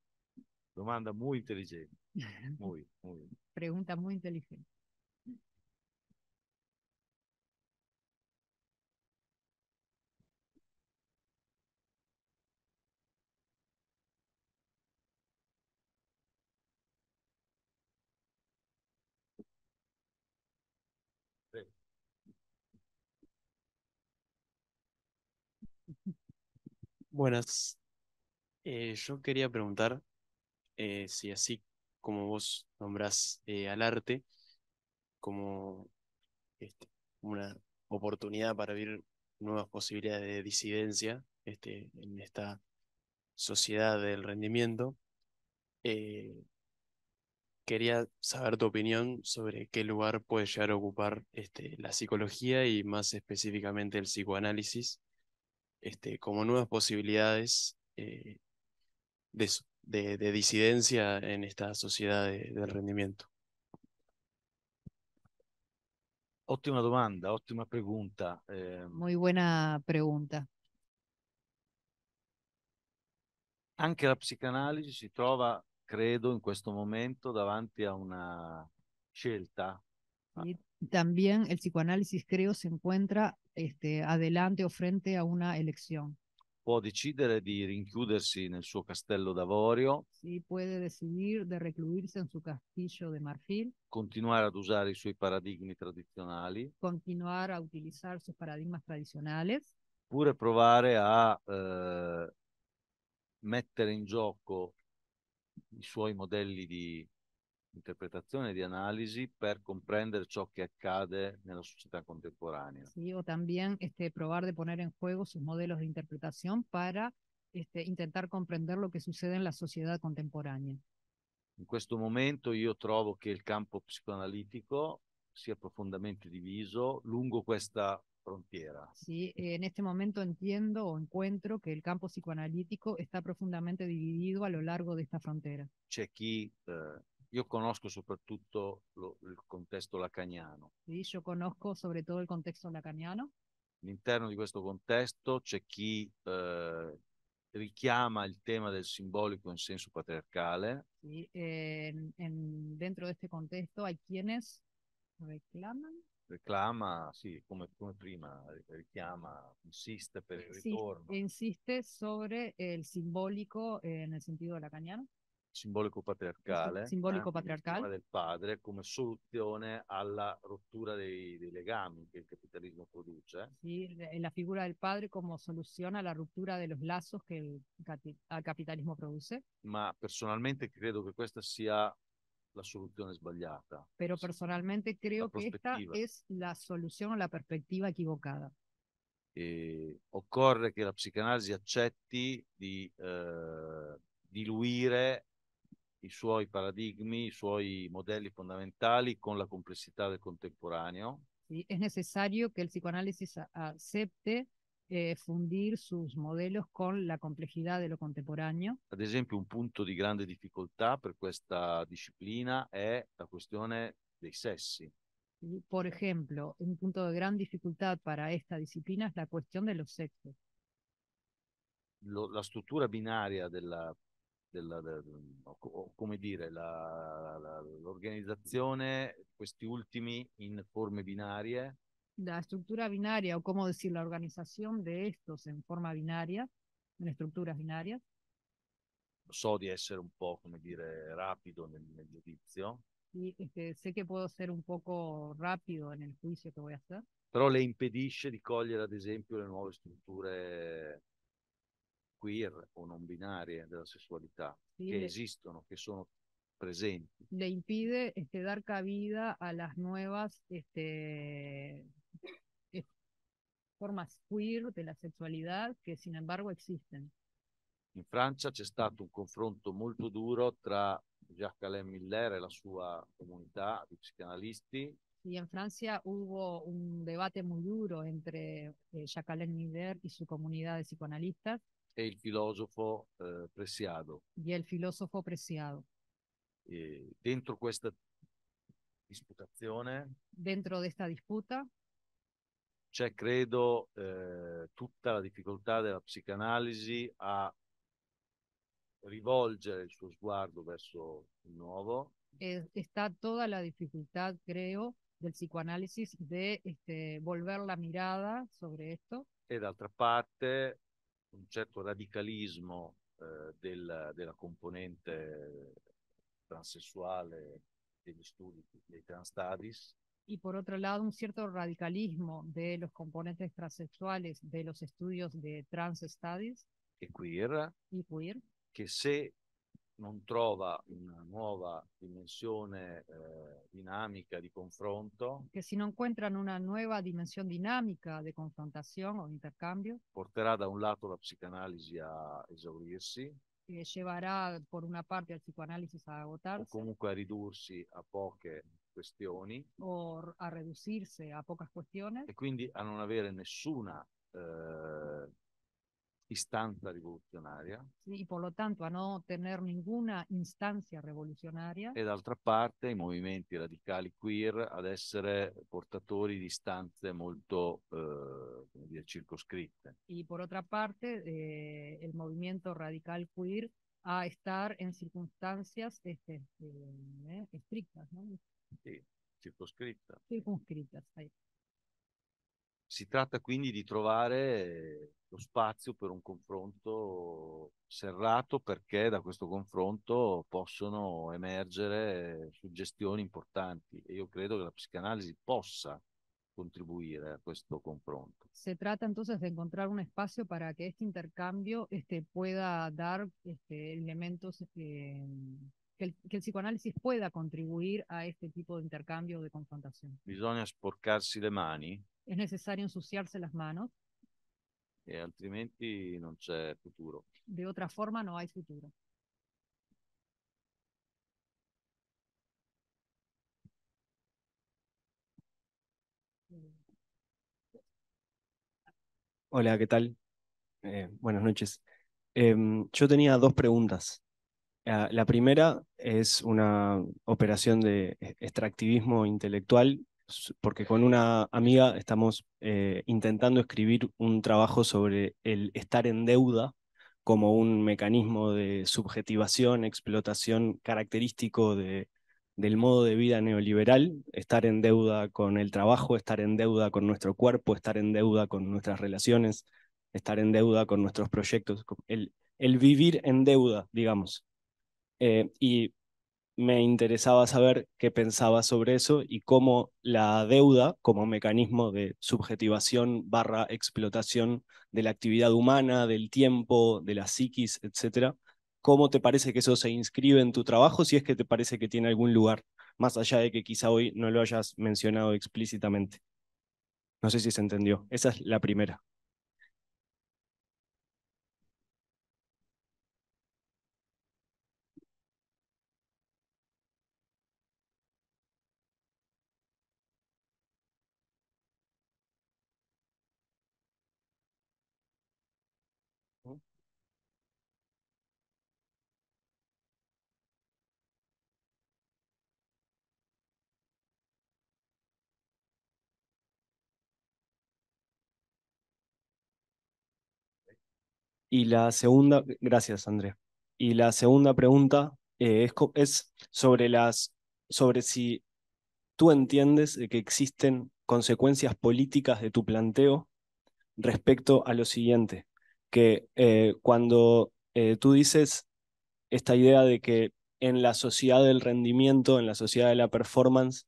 Domanda molto intelligente. Pregunta molto intelligente. Buenas. Eh, yo quería preguntar eh, si así como vos nombrás eh, al arte como este, una oportunidad para abrir nuevas posibilidades de disidencia este, en esta sociedad del rendimiento, quería saber tu opinión sobre qué lugar puede llegar a ocupar este, la psicología y más específicamente el psicoanálisis este, como nuevas posibilidades eh, de, de, disidencia en esta sociedad de, del rendimiento. Óptima domanda, óptima pregunta. Em. Muy buena pregunta. Anche la psicanalisi si trova, credo, in questo momento davanti a una scelta. también el psicoanálisis, creo, se encuentra este, adelante o frente a una elezione. Può decidere di rinchiudersi nel suo castello d'avorio. Sì, può decidere di recluirsi nel suo castillo di marfil. Continuare ad usare i suoi paradigmi tradizionali. Continuare a utilizzare i suoi paradigmi tradizionali. Oppure provare a eh, mettere in gioco i suoi modelli di interpretazione di analisi per comprendere ciò che accade nella società contemporanea. Sí, o también este, probar de poner en juego sus modelos de interpretación para este, intentar comprender lo que sucede en la sociedad contemporánea. En questo momento yo trovo que el campo psicoanalitico sia profondamente diviso lungo questa frontera. Sí, en este momento entiendo o encuentro que el campo psicoanalítico está profundamente dividido a lo largo de esta frontera. C'è chi eh, yo sobre soprattutto lo, il contesto lacaniano. Sí, yo conozco sobre todo el contexto lacaniano. All'interno de questo contesto c'è chi eh, richiama il tema del simbolico in senso patriarcale. Sí, eh, en, dentro de este contexto hay quienes reclaman reclama, sì, come, come, prima, richiama, insiste per il ritorno. Insiste sobre il simbolico eh, nel sentido lacaniano. simbolico patriarcale, simbolico eh, patriarcale. del padre come soluzione alla rottura dei, dei legami che il capitalismo produce. sì la figura del padre come soluzione alla rottura dei lazos che il capitalismo produce. Ma personalmente credo che questa sia la soluzione sbagliata. però personalmente credo che questa es la soluzione o la perspectiva equivocada. E occorre che la psicanalisi accetti di eh, diluire i suoi paradigmi, i suoi modelli fondamentali con la complessità del contemporaneo. Sí, es necesario que el psicoanálisis acepte eh, fundir suoi modelli con la complejidad de contemporaneo. Ad esempio, un punto di grande difficoltà per questa disciplina è la questione dei sessi. Y, por ejemplo, un punto de gran dificultad para esta disciplina es la cuestión de los sexos. Lo, la struttura binaria della della, della, come dire, la, la, l'organizzazione di questi ultimi in forme binarie. La struttura binaria, o come dire, l'organizzazione di questi in forma binaria, en estructuras binarias. So di essere un po', come dire, rapido nel, nel giudizio. Sì, este, sé que puedo ser un poco rápido en el juicio que voy a hacer. Però le impedisce di cogliere, ad esempio, le nuove strutture queer o non binarie eh, della la sexualidad sí, que le, existen, que son presentes. Le impide este, dar cabida a las nuevas este, formas queer della la che, sin embargo esistono. In Francia c'è stato un confronto molto duro tra Jacques Alain Miller e la sua comunità di psicanalisti. Y en Francia hubo un debate muy duro entre eh, Jacques Alain Miller y su comunidad de psicoanalistas e il filosofo eh, Presiado. Y el filósofo Presiado. E dentro questa disputazione. Dentro de disputa. C'è, credo, eh, tutta la difficoltà della psicanalisi a rivolgere il suo sguardo verso il nuovo. sta tutta la difficoltà, credo, del psicoanálisis de este, volver la mirada su questo. E d'altra parte un certo radicalismo eh, della, della, componente transessuale degli studi dei trans studies. Y por otro lado, un cierto radicalismo de los componentes transexuales de los estudios de trans studies. Y queer. Y queer. Que se non trova una nuova dimensione eh, dinámica de confronto. Che se non encuentran una nuova dimensione dinamica di confrontazione o intercambio. Porterà da un lato la psicanalisi a esaurirsi. Que llevará per una parte la psicoanálisis a agotarsi. O comunque a ridursi a poche questioni. O a ridursi a poche questioni. E quindi a non avere nessuna eh, istanza rivoluzionaria. Sì, e per lo tanto a non tener ninguna istanza rivoluzionaria. E d'altra parte i movimenti radicali queer ad essere portatori di istanze molto eh, dire, circoscritte. E per otra parte eh, el movimiento radical queer a stare in circostanze este, eh, eh, estrictas, ¿no? Sí, circunscritas. Circunscritas, ahí. Si tratta quindi di trovare eh, lo spazio per un confronto serrato perché da questo confronto possono emergere suggestioni importanti e io credo che la psicanalisi possa contribuire a questo confronto. Se tratta entonces di encontrar un espacio para que este intercambio este, pueda dar este, elementos eh, que, el, que el psicoanálisis pueda contribuir a questo tipo di intercambio di confrontazione. Bisogna sporcarsi le mani es necesario ensuciarse las manos. Y eh, altrimenti no hay futuro. De otra forma no hay futuro. Hola, ¿qué tal? Eh, buenas noches. Em, yo tenía dos preguntas. Ah, la primera es una operación de e-, extractivismo intelectual porque con una amiga estamos eh, intentando escribir un trabajo sobre el estar en deuda como un mecanismo de subjetivación, explotación característico de, del modo de vida neoliberal, estar en deuda con el trabajo, estar en deuda con nuestro cuerpo, estar en deuda con nuestras relaciones, estar en deuda con nuestros proyectos, el, vivir en deuda, digamos. Eh, y me interesaba saber qué pensabas sobre eso y cómo la deuda como mecanismo de subjetivación barra explotación de la actividad humana, del tiempo, de la psiquis, etcétera, cómo te parece que eso se inscribe en tu trabajo, si es que te parece que tiene algún lugar, más allá de que quizá hoy no lo hayas mencionado explícitamente. No sé si se entendió. Esa es la primera. Y la segunda, gracias Andrea. Y la segunda pregunta eh, es, sobre, las, sobre si tú entiendes que existen consecuencias políticas de tu planteo respecto a lo siguiente, que eh, cuando eh, tú dices esta idea de que en la sociedad del rendimiento, en la sociedad de la performance,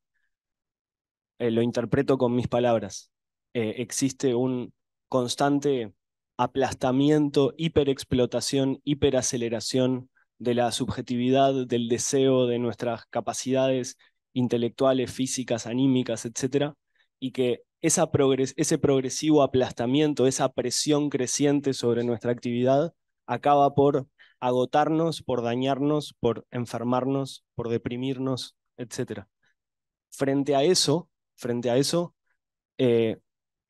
lo interpreto con mis palabras, existe un constante aplastamiento, hiperexplotación, hiperaceleración de la subjetividad, del deseo, de nuestras capacidades intelectuales, físicas, anímicas, etc. Y que esa ese progresivo aplastamiento, esa presión creciente sobre nuestra actividad, acaba por agotarnos, por dañarnos, por enfermarnos, por deprimirnos, etc. Frente a eso, frente a eso, eh,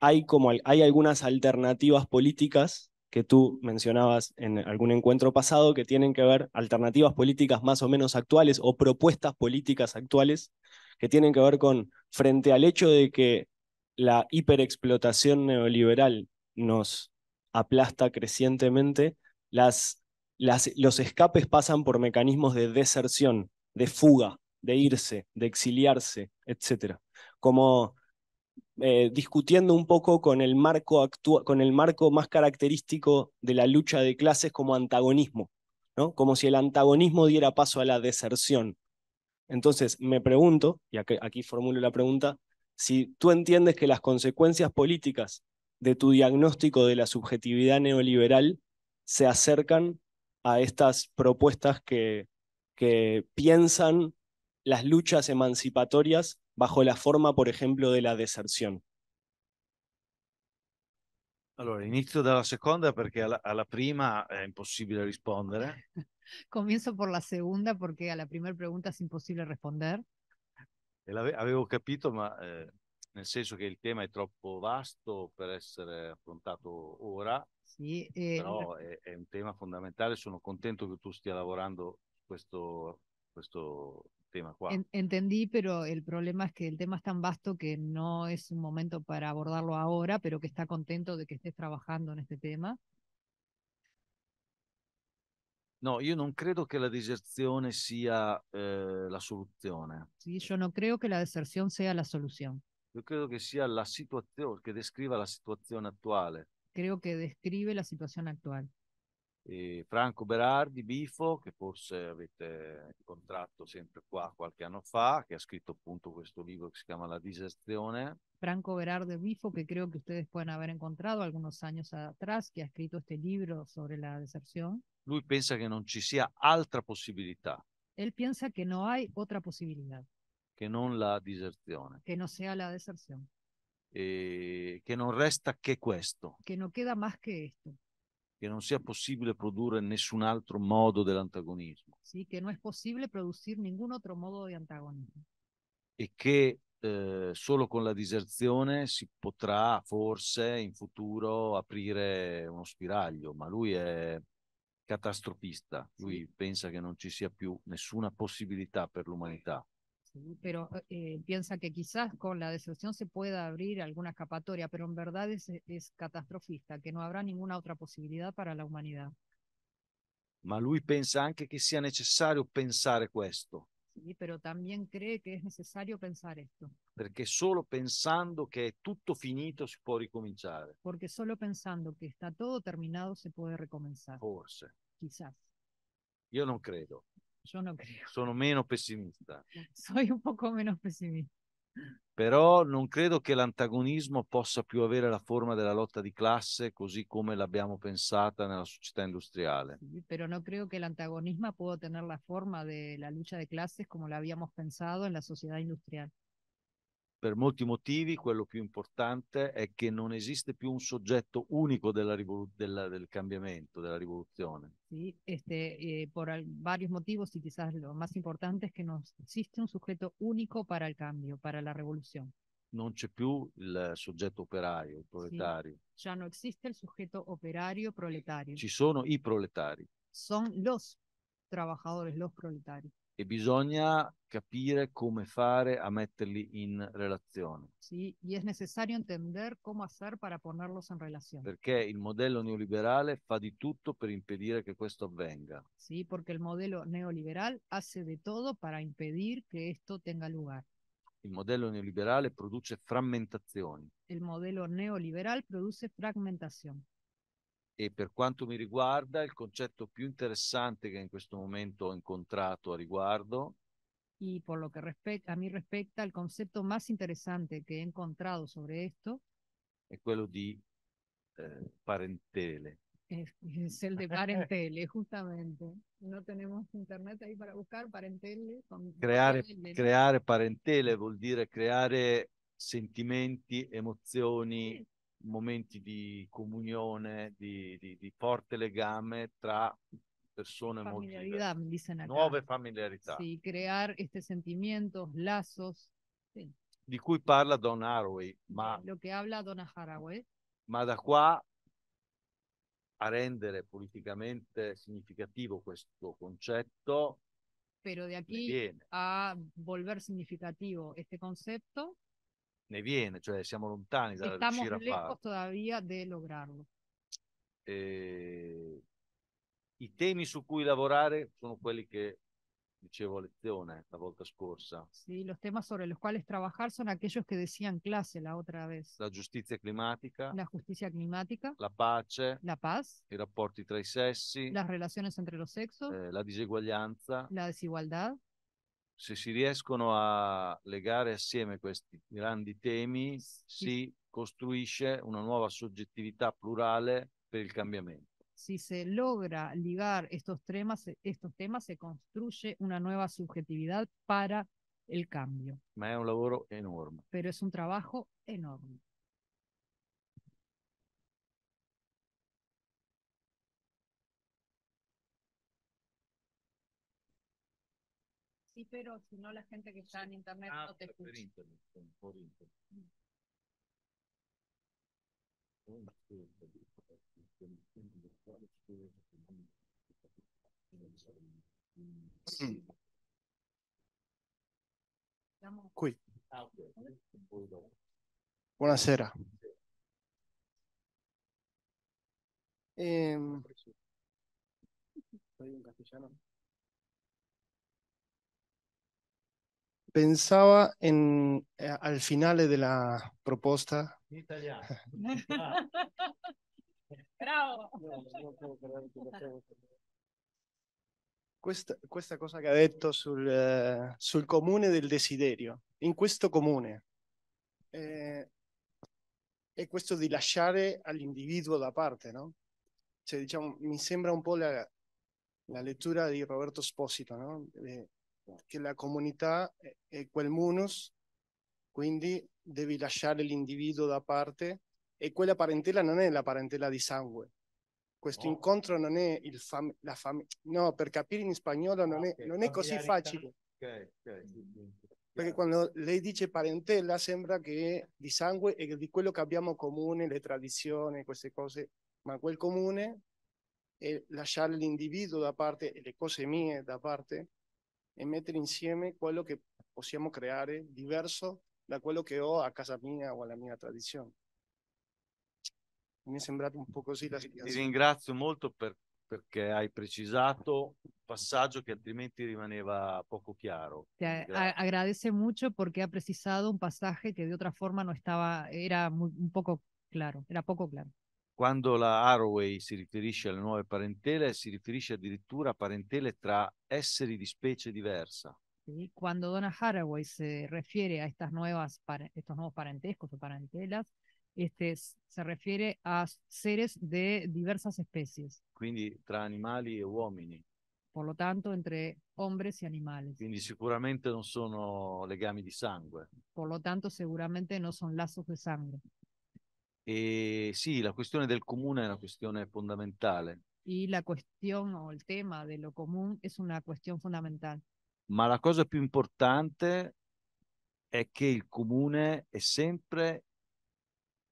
hay, como, hay algunas alternativas políticas que tú mencionabas en algún encuentro pasado que tienen que ver alternativas políticas más o menos actuales o propuestas políticas actuales que tienen que ver con frente al hecho de que la hiperexplotación neoliberal nos aplasta crecientemente, las, los escapes pasan por mecanismos de deserción, de fuga, de irse, de exiliarse, etc. Como eh, discutiendo un poco con el, marco con el marco más característico de la lucha de clases como antagonismo, ¿no? como si el antagonismo diera paso a la deserción. Entonces, me pregunto, y aquí, aquí formulo la pregunta, si tú entiendes que las consecuencias políticas de tu diagnóstico de la subjetividad neoliberal se acercan a estas propuestas que, que piensan las luchas emancipatorias bajo la forma, por ejemplo, de la deserción. Allora, inizio dalla seconda perché alla, alla prima è impossibile rispondere. Comienzo por la segunda porque a la primera pregunta es imposible responder. E avevo capito, ma eh, nel senso che il tema è troppo vasto per essere affrontato ora. Sì, e però è, un tema fondamentale. Sono contento che tu stia lavorando su questo, questo entendí, pero el problema es que el tema es tan vasto que no es un momento para abordarlo ahora, pero que está contento de que estés trabajando en este tema. No, yo no creo que la deserción sea eh, la solución. sí, eh. yo no creo que la deserción sea la solución. Yo creo que sea la situación, que describa la situación actual. Eh. Creo que describe la situación actual. e Franco Berardi, Bifo, che forse avete incontrato sempre qua qualche anno fa, che ha scritto appunto questo libro che si chiama La diserzione. Franco Berardi Bifo, che credo che ustedes puedan aver incontrato alcuni anni atrás, che ha scritto questo libro sobre la deserción. Lui pensa che non ci sia altra possibilità. Él piensa que no hay otra posibilidad. Che non la diserzione. Que no sea la deserción. E che non resta che questo. Que no queda más que esto che non sia possibile produrre nessun altro modo dell'antagonismo. Sì, che non è possibile produrre nessun altro modo di antagonismo. E che eh, solo con la diserzione si potrà forse in futuro aprire uno spiraglio, ma lui è catastrofista, lui pensa che non ci sia più nessuna possibilità per l'umanità. pero eh, piensa que quizás con la deserción se pueda abrir alguna escapatoria, pero en verdad es, catastrofista, que no habrá ninguna otra posibilidad para la humanidad. Ma lui pensa anche che sia necessario pensare questo. también cree que es necesario pensar esto. Porque solo pensando que es todo finito se puede recomenzar. Porque solo pensando que está todo terminado se puede recomenzar. Forse. Quizás. Yo no creo. Sono, sono meno pessimista. Sono un po' meno pessimista. Però non credo che l'antagonismo possa più avere la forma della lotta di classe così come l'abbiamo pensata nella società industriale. Sí, però non credo che l'antagonismo possa tener la forma della lucha de classe come l'abbiamo pensato nella società industriale per molti motivi quello più importante è che non esiste più un soggetto unico della rivolu- della, del cambiamento, della rivoluzione. Sì, este, eh, por varios motivos y quizás lo más importante è che non esiste un soggetto unico per il cambio, per la rivoluzione. Non c'è più il soggetto operario, il proletario. Sí, ya no existe el sujeto operario proletario. Ci sono i proletari. Sono los trabajadores, los proletari e bisogna capire come fare a metterli in relazione. Sì, e è necessario entender come fare per ponerlos in relazione. Perché il modello neoliberale fa di tutto per impedire che questo avvenga. Sì, perché il modello neoliberale hace di tutto per impedire che questo tenga lugar. Il modello neoliberale produce frammentazioni. Il modello neoliberale produce frammentazioni e per quanto mi riguarda il concetto più interessante che in questo momento ho incontrato a riguardo. Y por lo che a me respecta, il concetto più interessante che ho incontrato su questo è quello di eh, parentele. Es, es el de parentele, giustamente non abbiamo internet ahí para buscar parentele. Con... Creare, creare parentele vuol dire creare sentimenti, emozioni, momenti di comunione, di, di, di forte legame tra personas molto motivas. dicen acá. nuove familiarità. Sì, creare questi sentimenti, lazos. Sí. Di cui parla Don Haraway, ma lo que habla Don Haraway. Ma da qua a rendere politicamente significativo questo concetto. Pero da qui a volver significativo questo concetto ne viene, cioè siamo lontani dalla riuscire a farlo. todavía di lograrlo. E... I temi su cui lavorare sono quelli che dicevo a lezione eh, la volta scorsa. Sì, i temi sobre los cuales trabajar son aquellos que decía en clase la otra vez. La giustizia climatica, La justicia climática, la pace, la paz, i rapporti tra i sessi, las relaciones entre los sexos, eh, la diseguaglianza, la desigualdad, se si riescono a legare assieme questi grandi temi, sì. si costruisce una nuova soggettività plurale per il cambiamento. Si se logra ligar estos temas, estos temas, se construye una nueva subjetividad para el cambio. Ma è un lavoro enorme. Pero es un trabajo enorme. pero si no la gente que está en internet ah, no te escucha. Internet, por internet. Eh, soy un castellano. pensaba en, eh, al finale della proposta. In italiano. Bravo. Questa, questa, cosa che ha detto sul, eh, sul, comune del desiderio, in questo comune, eh, è questo di lasciare all'individuo da parte, no? Cioè, diciamo, mi sembra un po' la, la lettura di Roberto Esposito, no? De, eh, che la comunità è quel munus, quindi devi lasciare l'individuo da parte e quella parentela non è la parentela di sangue. Questo oh. incontro non è il fam- la famiglia. No, per capire in spagnolo non, ah, okay. è, non è, così facile. Okay. Okay. Perché quando lei dice parentela sembra che è di sangue e di quello che abbiamo comune, le tradizioni, queste cose, ma quel comune è lasciare l'individuo da parte e le cose mie da parte e mettere insieme quello che possiamo creare eh, diverso da quello che ho a casa mia o alla mia tradizione. Mi è sembrato un po' così la situazione. Ti ringrazio molto per, perché hai precisato un passaggio che altrimenti rimaneva poco chiaro. Te agradece molto perché ha precisato un passaggio che di otra forma no estaba, era un poco claro, era poco claro quando la Haraway si riferisce alle nuove parentele, si riferisce addirittura a parentele tra esseri di specie diversa. Quando cuando Donna Haraway si riferisce a estas nuevas, estos nuevos parentescos o parentelas, este, se refiere a seres di diverse specie. Quindi tra animali e uomini. Por lo tanto, entre hombres y animales. Quindi sicuramente non sono legami di sangue. Por lo tanto, sicuramente non sono lazos di sangue. Eh, sí, la questione del comune è una questione fondamentale. Y la questione o il tema dello comune è una questione fondamentale. Ma la cosa più importante è che il comune è sempre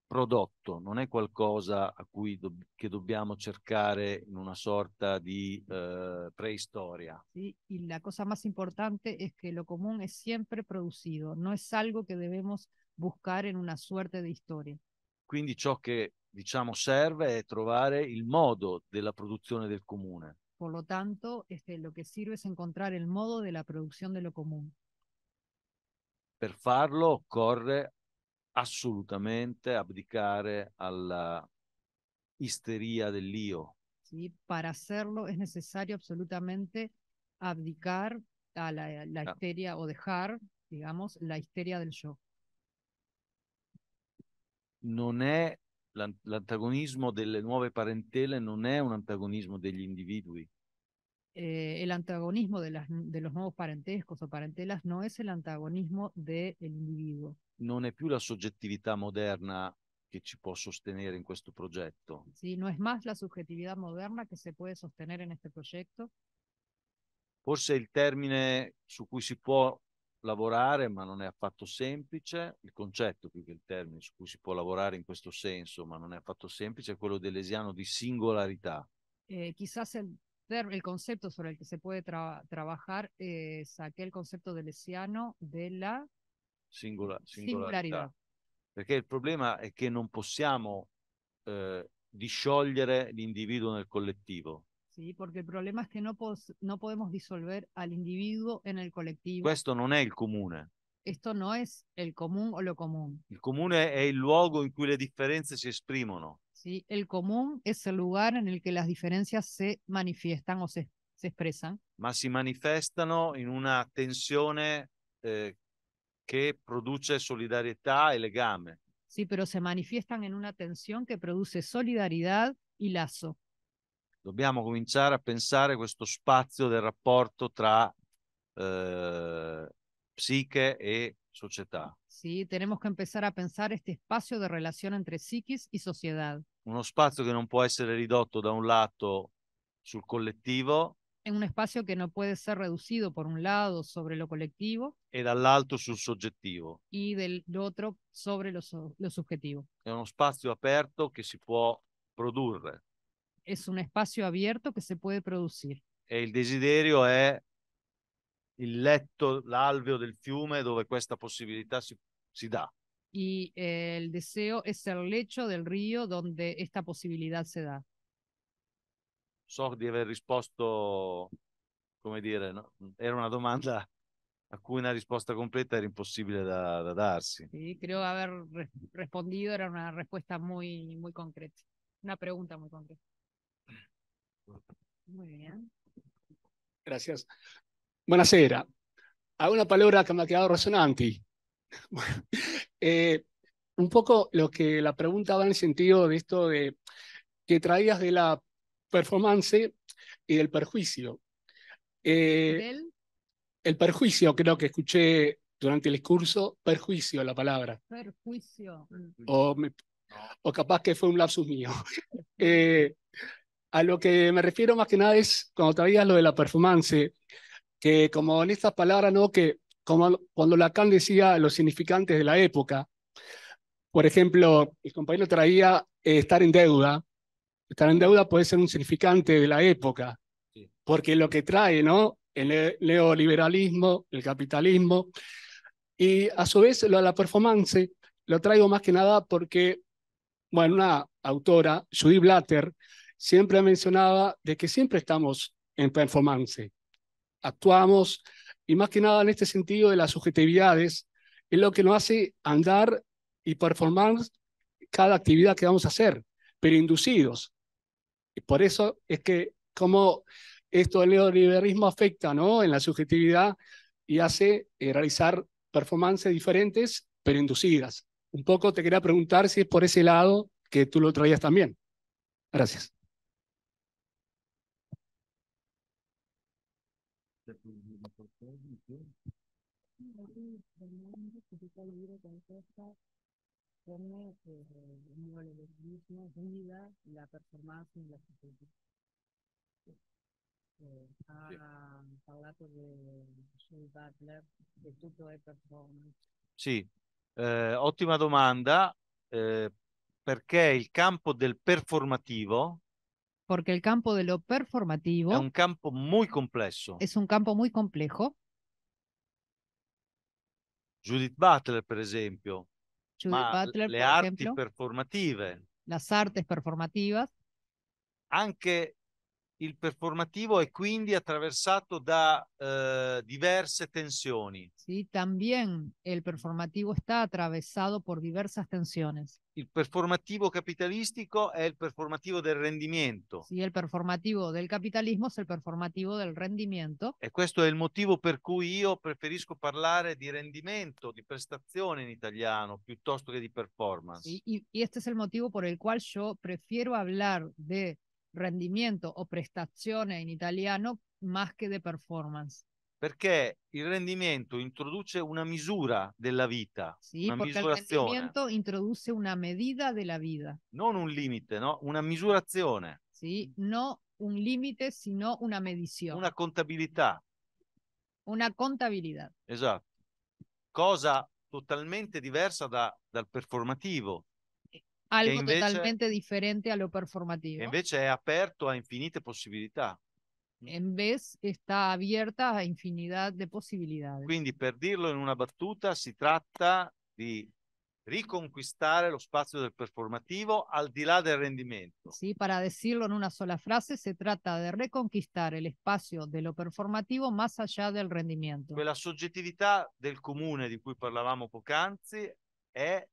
prodotto, non è qualcosa a cui do che dobbiamo cercare in una sorta di eh, preistoria. Sì, y la cosa più importante è che lo comune è sempre producido, non è algo che dobbiamo buscare in una sorta di historia. Quindi ciò che diciamo serve è trovare il modo della produzione del comune. Por lo tanto, este, lo que sirve es encontrar el modo de la producción de lo común. Per farlo occorre assolutamente abdicare alla isteria dell'io. ¿sí? Para hacerlo es necesario absolutamente abdicar a la, histeria o dejar, digamos, la histeria del yo. non è l'antagonismo delle nuove parentele non è un antagonismo degli individui. Eh, el antagonismo de, las, de, los nuevos parentescos o parentelas no es el antagonismo del de individuo. Non è più la soggettività moderna che ci può sostenere in questo progetto. Sí, no es más la subjetividad moderna que se puede sostener en este proyecto. Forse il termine su cui si può lavorare, ma non è affatto semplice, il concetto più che il termine su cui si può lavorare in questo senso, ma non è affatto semplice, è quello dell'esiano di singolarità. Eh, quizás se il, concepto sobre el que se puede tra trabajar es eh, aquel concepto del esiano de Singola, singolarità. singolarità. Perché il problema è che non possiamo eh, disciogliere l'individuo nel collettivo. ¿sí? Porque el problema es que no pos- no podemos disolver al individuo en el colectivo. Questo no es el comune. Esto no es el común o lo común. el comune es el luogo in cui le differenze si esprimono. ¿sí? El común es el lugar en el que las diferencias se manifiestan o se, se expresan, ma si manifestano in una tensione eh, che produce solidarietà e legame. ¿sí? Pero se manifiestan en una tensión que produce solidaridad y lazo. dobbiamo cominciare a pensare questo spazio del rapporto tra eh, psique e società. Sì, tenemos que empezar a pensare questo spazio di relazione entre psichis e società. Uno spazio che non può essere ridotto da un lato sul collettivo È un spazio che non può essere reducido por un lato, sobre lo colectivo e dall'altro sul soggettivo. E dall'altro otro sobre lo, so- lo subjetivo. È uno spazio aperto che si può produrre. es un espacio abierto que se puede producir. El el desiderio el il letto, l'alveo del fiume donde esta posibilidad se da. Y eh, el deseo es el lecho del río donde esta posibilidad se da. So di aver risposto, come dire, era una domanda a cui una respuesta completa era imposible da, da darsi. Sí, creo haber respondido, era una respuesta muy, muy concreta, una pregunta muy concreta. Muy bien. Gracias. Buenasera. Hago una palabra que me ha quedado resonante. Eh, un poco lo que la pregunta va en el sentido de esto de que traías de la performance y del perjuicio. Eh, ¿El? perjuicio, creo que escuché durante el discurso, perjuicio la palabra. Perjuicio. O, o capaz que fue un lapsus mío. eh, a lo que me refiero más que nada es cuando traía lo de la performance, que como en estas palabras, ¿no? Que como cuando Lacan decía los significantes de la época, por ejemplo, el compañero traía eh, estar en deuda. Estar en deuda puede ser un significante de la época, porque lo que trae, ¿no? El neoliberalismo, el capitalismo, y a su vez lo de la performance lo traigo más que nada porque, bueno, una autora, Judy Blatter, siempre mencionaba de que siempre estamos en performance, actuamos y más que nada en este sentido de las subjetividades es lo que nos hace andar y performar cada actividad que vamos a hacer, pero inducidos. Y por eso es que como esto del neoliberalismo afecta ¿no? en la subjetividad y hace eh, realizar performances diferentes, pero inducidas. Un poco te quería preguntar si es por ese lado que tú lo traías también. Gracias. per dirmi qualcosa di più? Se ti può dire qualcosa come il neoliberismo guida la performance nella società. Eh, ha sì. parlato di Sue Butler, che tutto è performance. Sì, eh, ottima domanda, eh, perché il campo del performativo porque el campo de lo performativo... Es un campo muy complejo. Es un campo muy complejo. Judith Butler, por esempio. Judith Butler, le por arti ejemplo, performative. Las artes performativas. Anche il performativo è quindi attraversato da eh, diverse tensioni. Sí, también el performativo está atravesado por diversas tensiones. il performativo capitalistico è il performativo del rendimento. Sì, il performativo del capitalismo è il performativo del rendimento. E questo è il motivo per cui io preferisco parlare di rendimento, di prestazione in italiano, piuttosto che di performance. Y, y, y este es motivo per il quale io prefiero parlare di rendimento o prestazione in italiano più che di performance perché il rendimento introduce una misura della vita, sì, una misurazione. Il rendimento introduce una medida della vita. Non un limite, no? Una misurazione. Sì, non un limite, sino una medizione. Una contabilità. Una contabilità. Esatto. Cosa totalmente diversa da, dal performativo. Eh, algo invece, totalmente differente allo performativo. Invece è aperto a infinite possibilità. Mm. en vez está abierta a infinità di possibilità. Quindi, per dirlo in una battuta, si tratta di riconquistare lo spazio del performativo al di là del rendimento. Sì, per dirlo in una sola frase, si tratta di riconquistare lo spazio dello performativo más allá del rendimento. Quella soggettività del comune di cui parlavamo poc'anzi è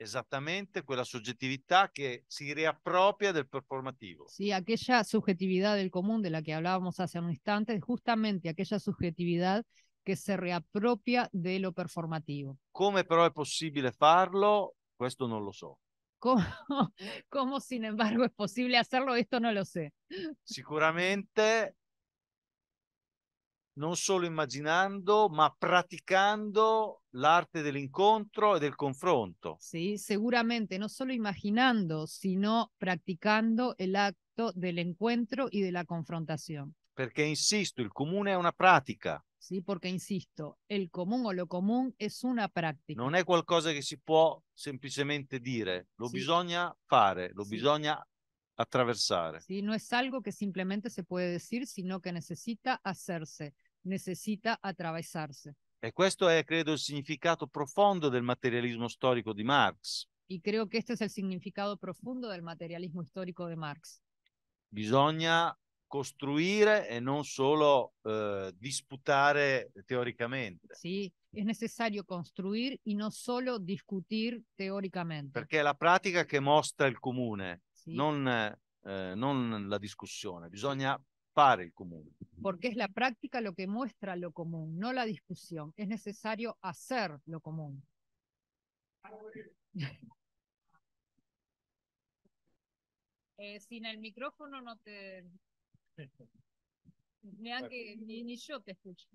esattamente quella soggettività che si reapropia del performativo. Sì, aquella soggettività del comune de la que hace un instante, giustamente aquella soggettività che si reappropia de lo performativo. Come però è possibile farlo? Questo non lo so. Come, sin embargo è possibile farlo? Questo non lo so. Sicuramente non solo immaginando, ma praticando l'arte del incontro y del confronto. Sì, sicuramente, non solo imaginando, sino praticando l'atto acto del encuentro y de la confrontación. insisto, il comune è una pratica. Sì, perché insisto, il comune o lo comune è una pratica. Non è qualcosa che si può semplicemente dire, lo sí. bisogna fare, lo sí. bisogna attraversare. Sì, non è algo che simplemente se può dire, sino che necessita hacerse necessita attraversarsi. E questo è, credo, il significato profondo del materialismo storico di Marx. E credo che questo sia il significato profondo del materialismo storico di Marx. Bisogna costruire e non solo eh, disputare teoricamente. Sì, è necessario costruire e non solo discutere teoricamente. Perché è la pratica che mostra il comune, sì. non, eh, non la discussione. Bisogna el común. Porque es la práctica lo que muestra lo común, no la discusión. Es necesario hacer lo común. Eh, sin el micrófono no te... ni, ni yo te escucho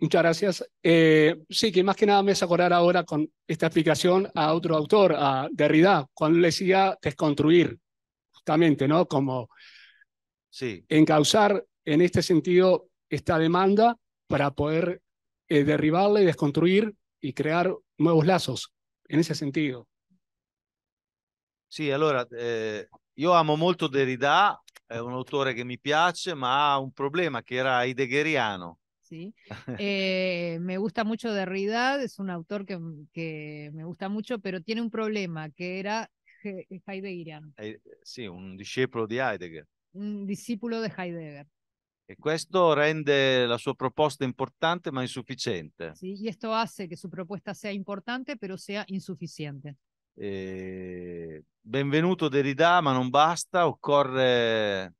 muchas gracias. Eh, sí, que más que nada me es acordar ahora con esta explicación a otro autor, a Derrida, cuando le decía desconstruir, justamente, ¿no? Como sí. encauzar en este sentido esta demanda para poder eh, derribarla y desconstruir y crear nuevos lazos, en ese sentido. Sí, ahora Yo eh, amo mucho Derrida, es un autor que me piace, pero ha un problema que era heideggeriano. sí. Eh, me gusta mucho Derrida, es un autor que, que, me gusta mucho, pero tiene un problema, que era Heideggerian. Sì, un discípulo di Heidegger. Un discípulo di Heidegger. E questo rende la sua proposta importante ma insufficiente. Sì, e questo hace che sua proposta sia importante però sia insufficiente. Eh, benvenuto Derrida, ma non basta, occorre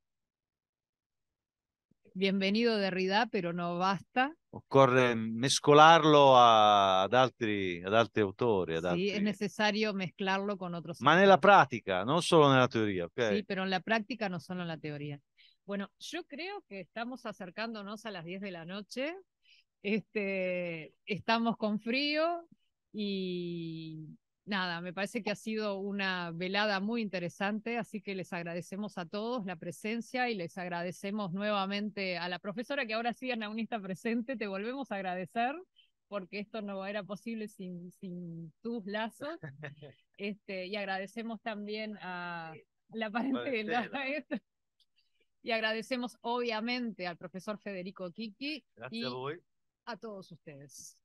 bienvenido Derrida, pero no basta. Ocorre mezclarlo a, ad, altri, ad altri sí, es necesario mezclarlo con otros. Más en la práctica, no solo en la teoría. Sí, pero en la práctica, no solo en la teoría. Bueno, yo creo que estamos acercándonos a las 10 de la noche. Este, estamos con frío y, nada, me parece que ha sido una velada muy interesante, así que les agradecemos a todos la presencia y les agradecemos nuevamente a la profesora que ahora sí es unista presente, te volvemos a agradecer porque esto no era posible sin, tus lazos. Este, y agradecemos también a la parentela. Y agradecemos obviamente al profesor Federico Kiki y a todos ustedes.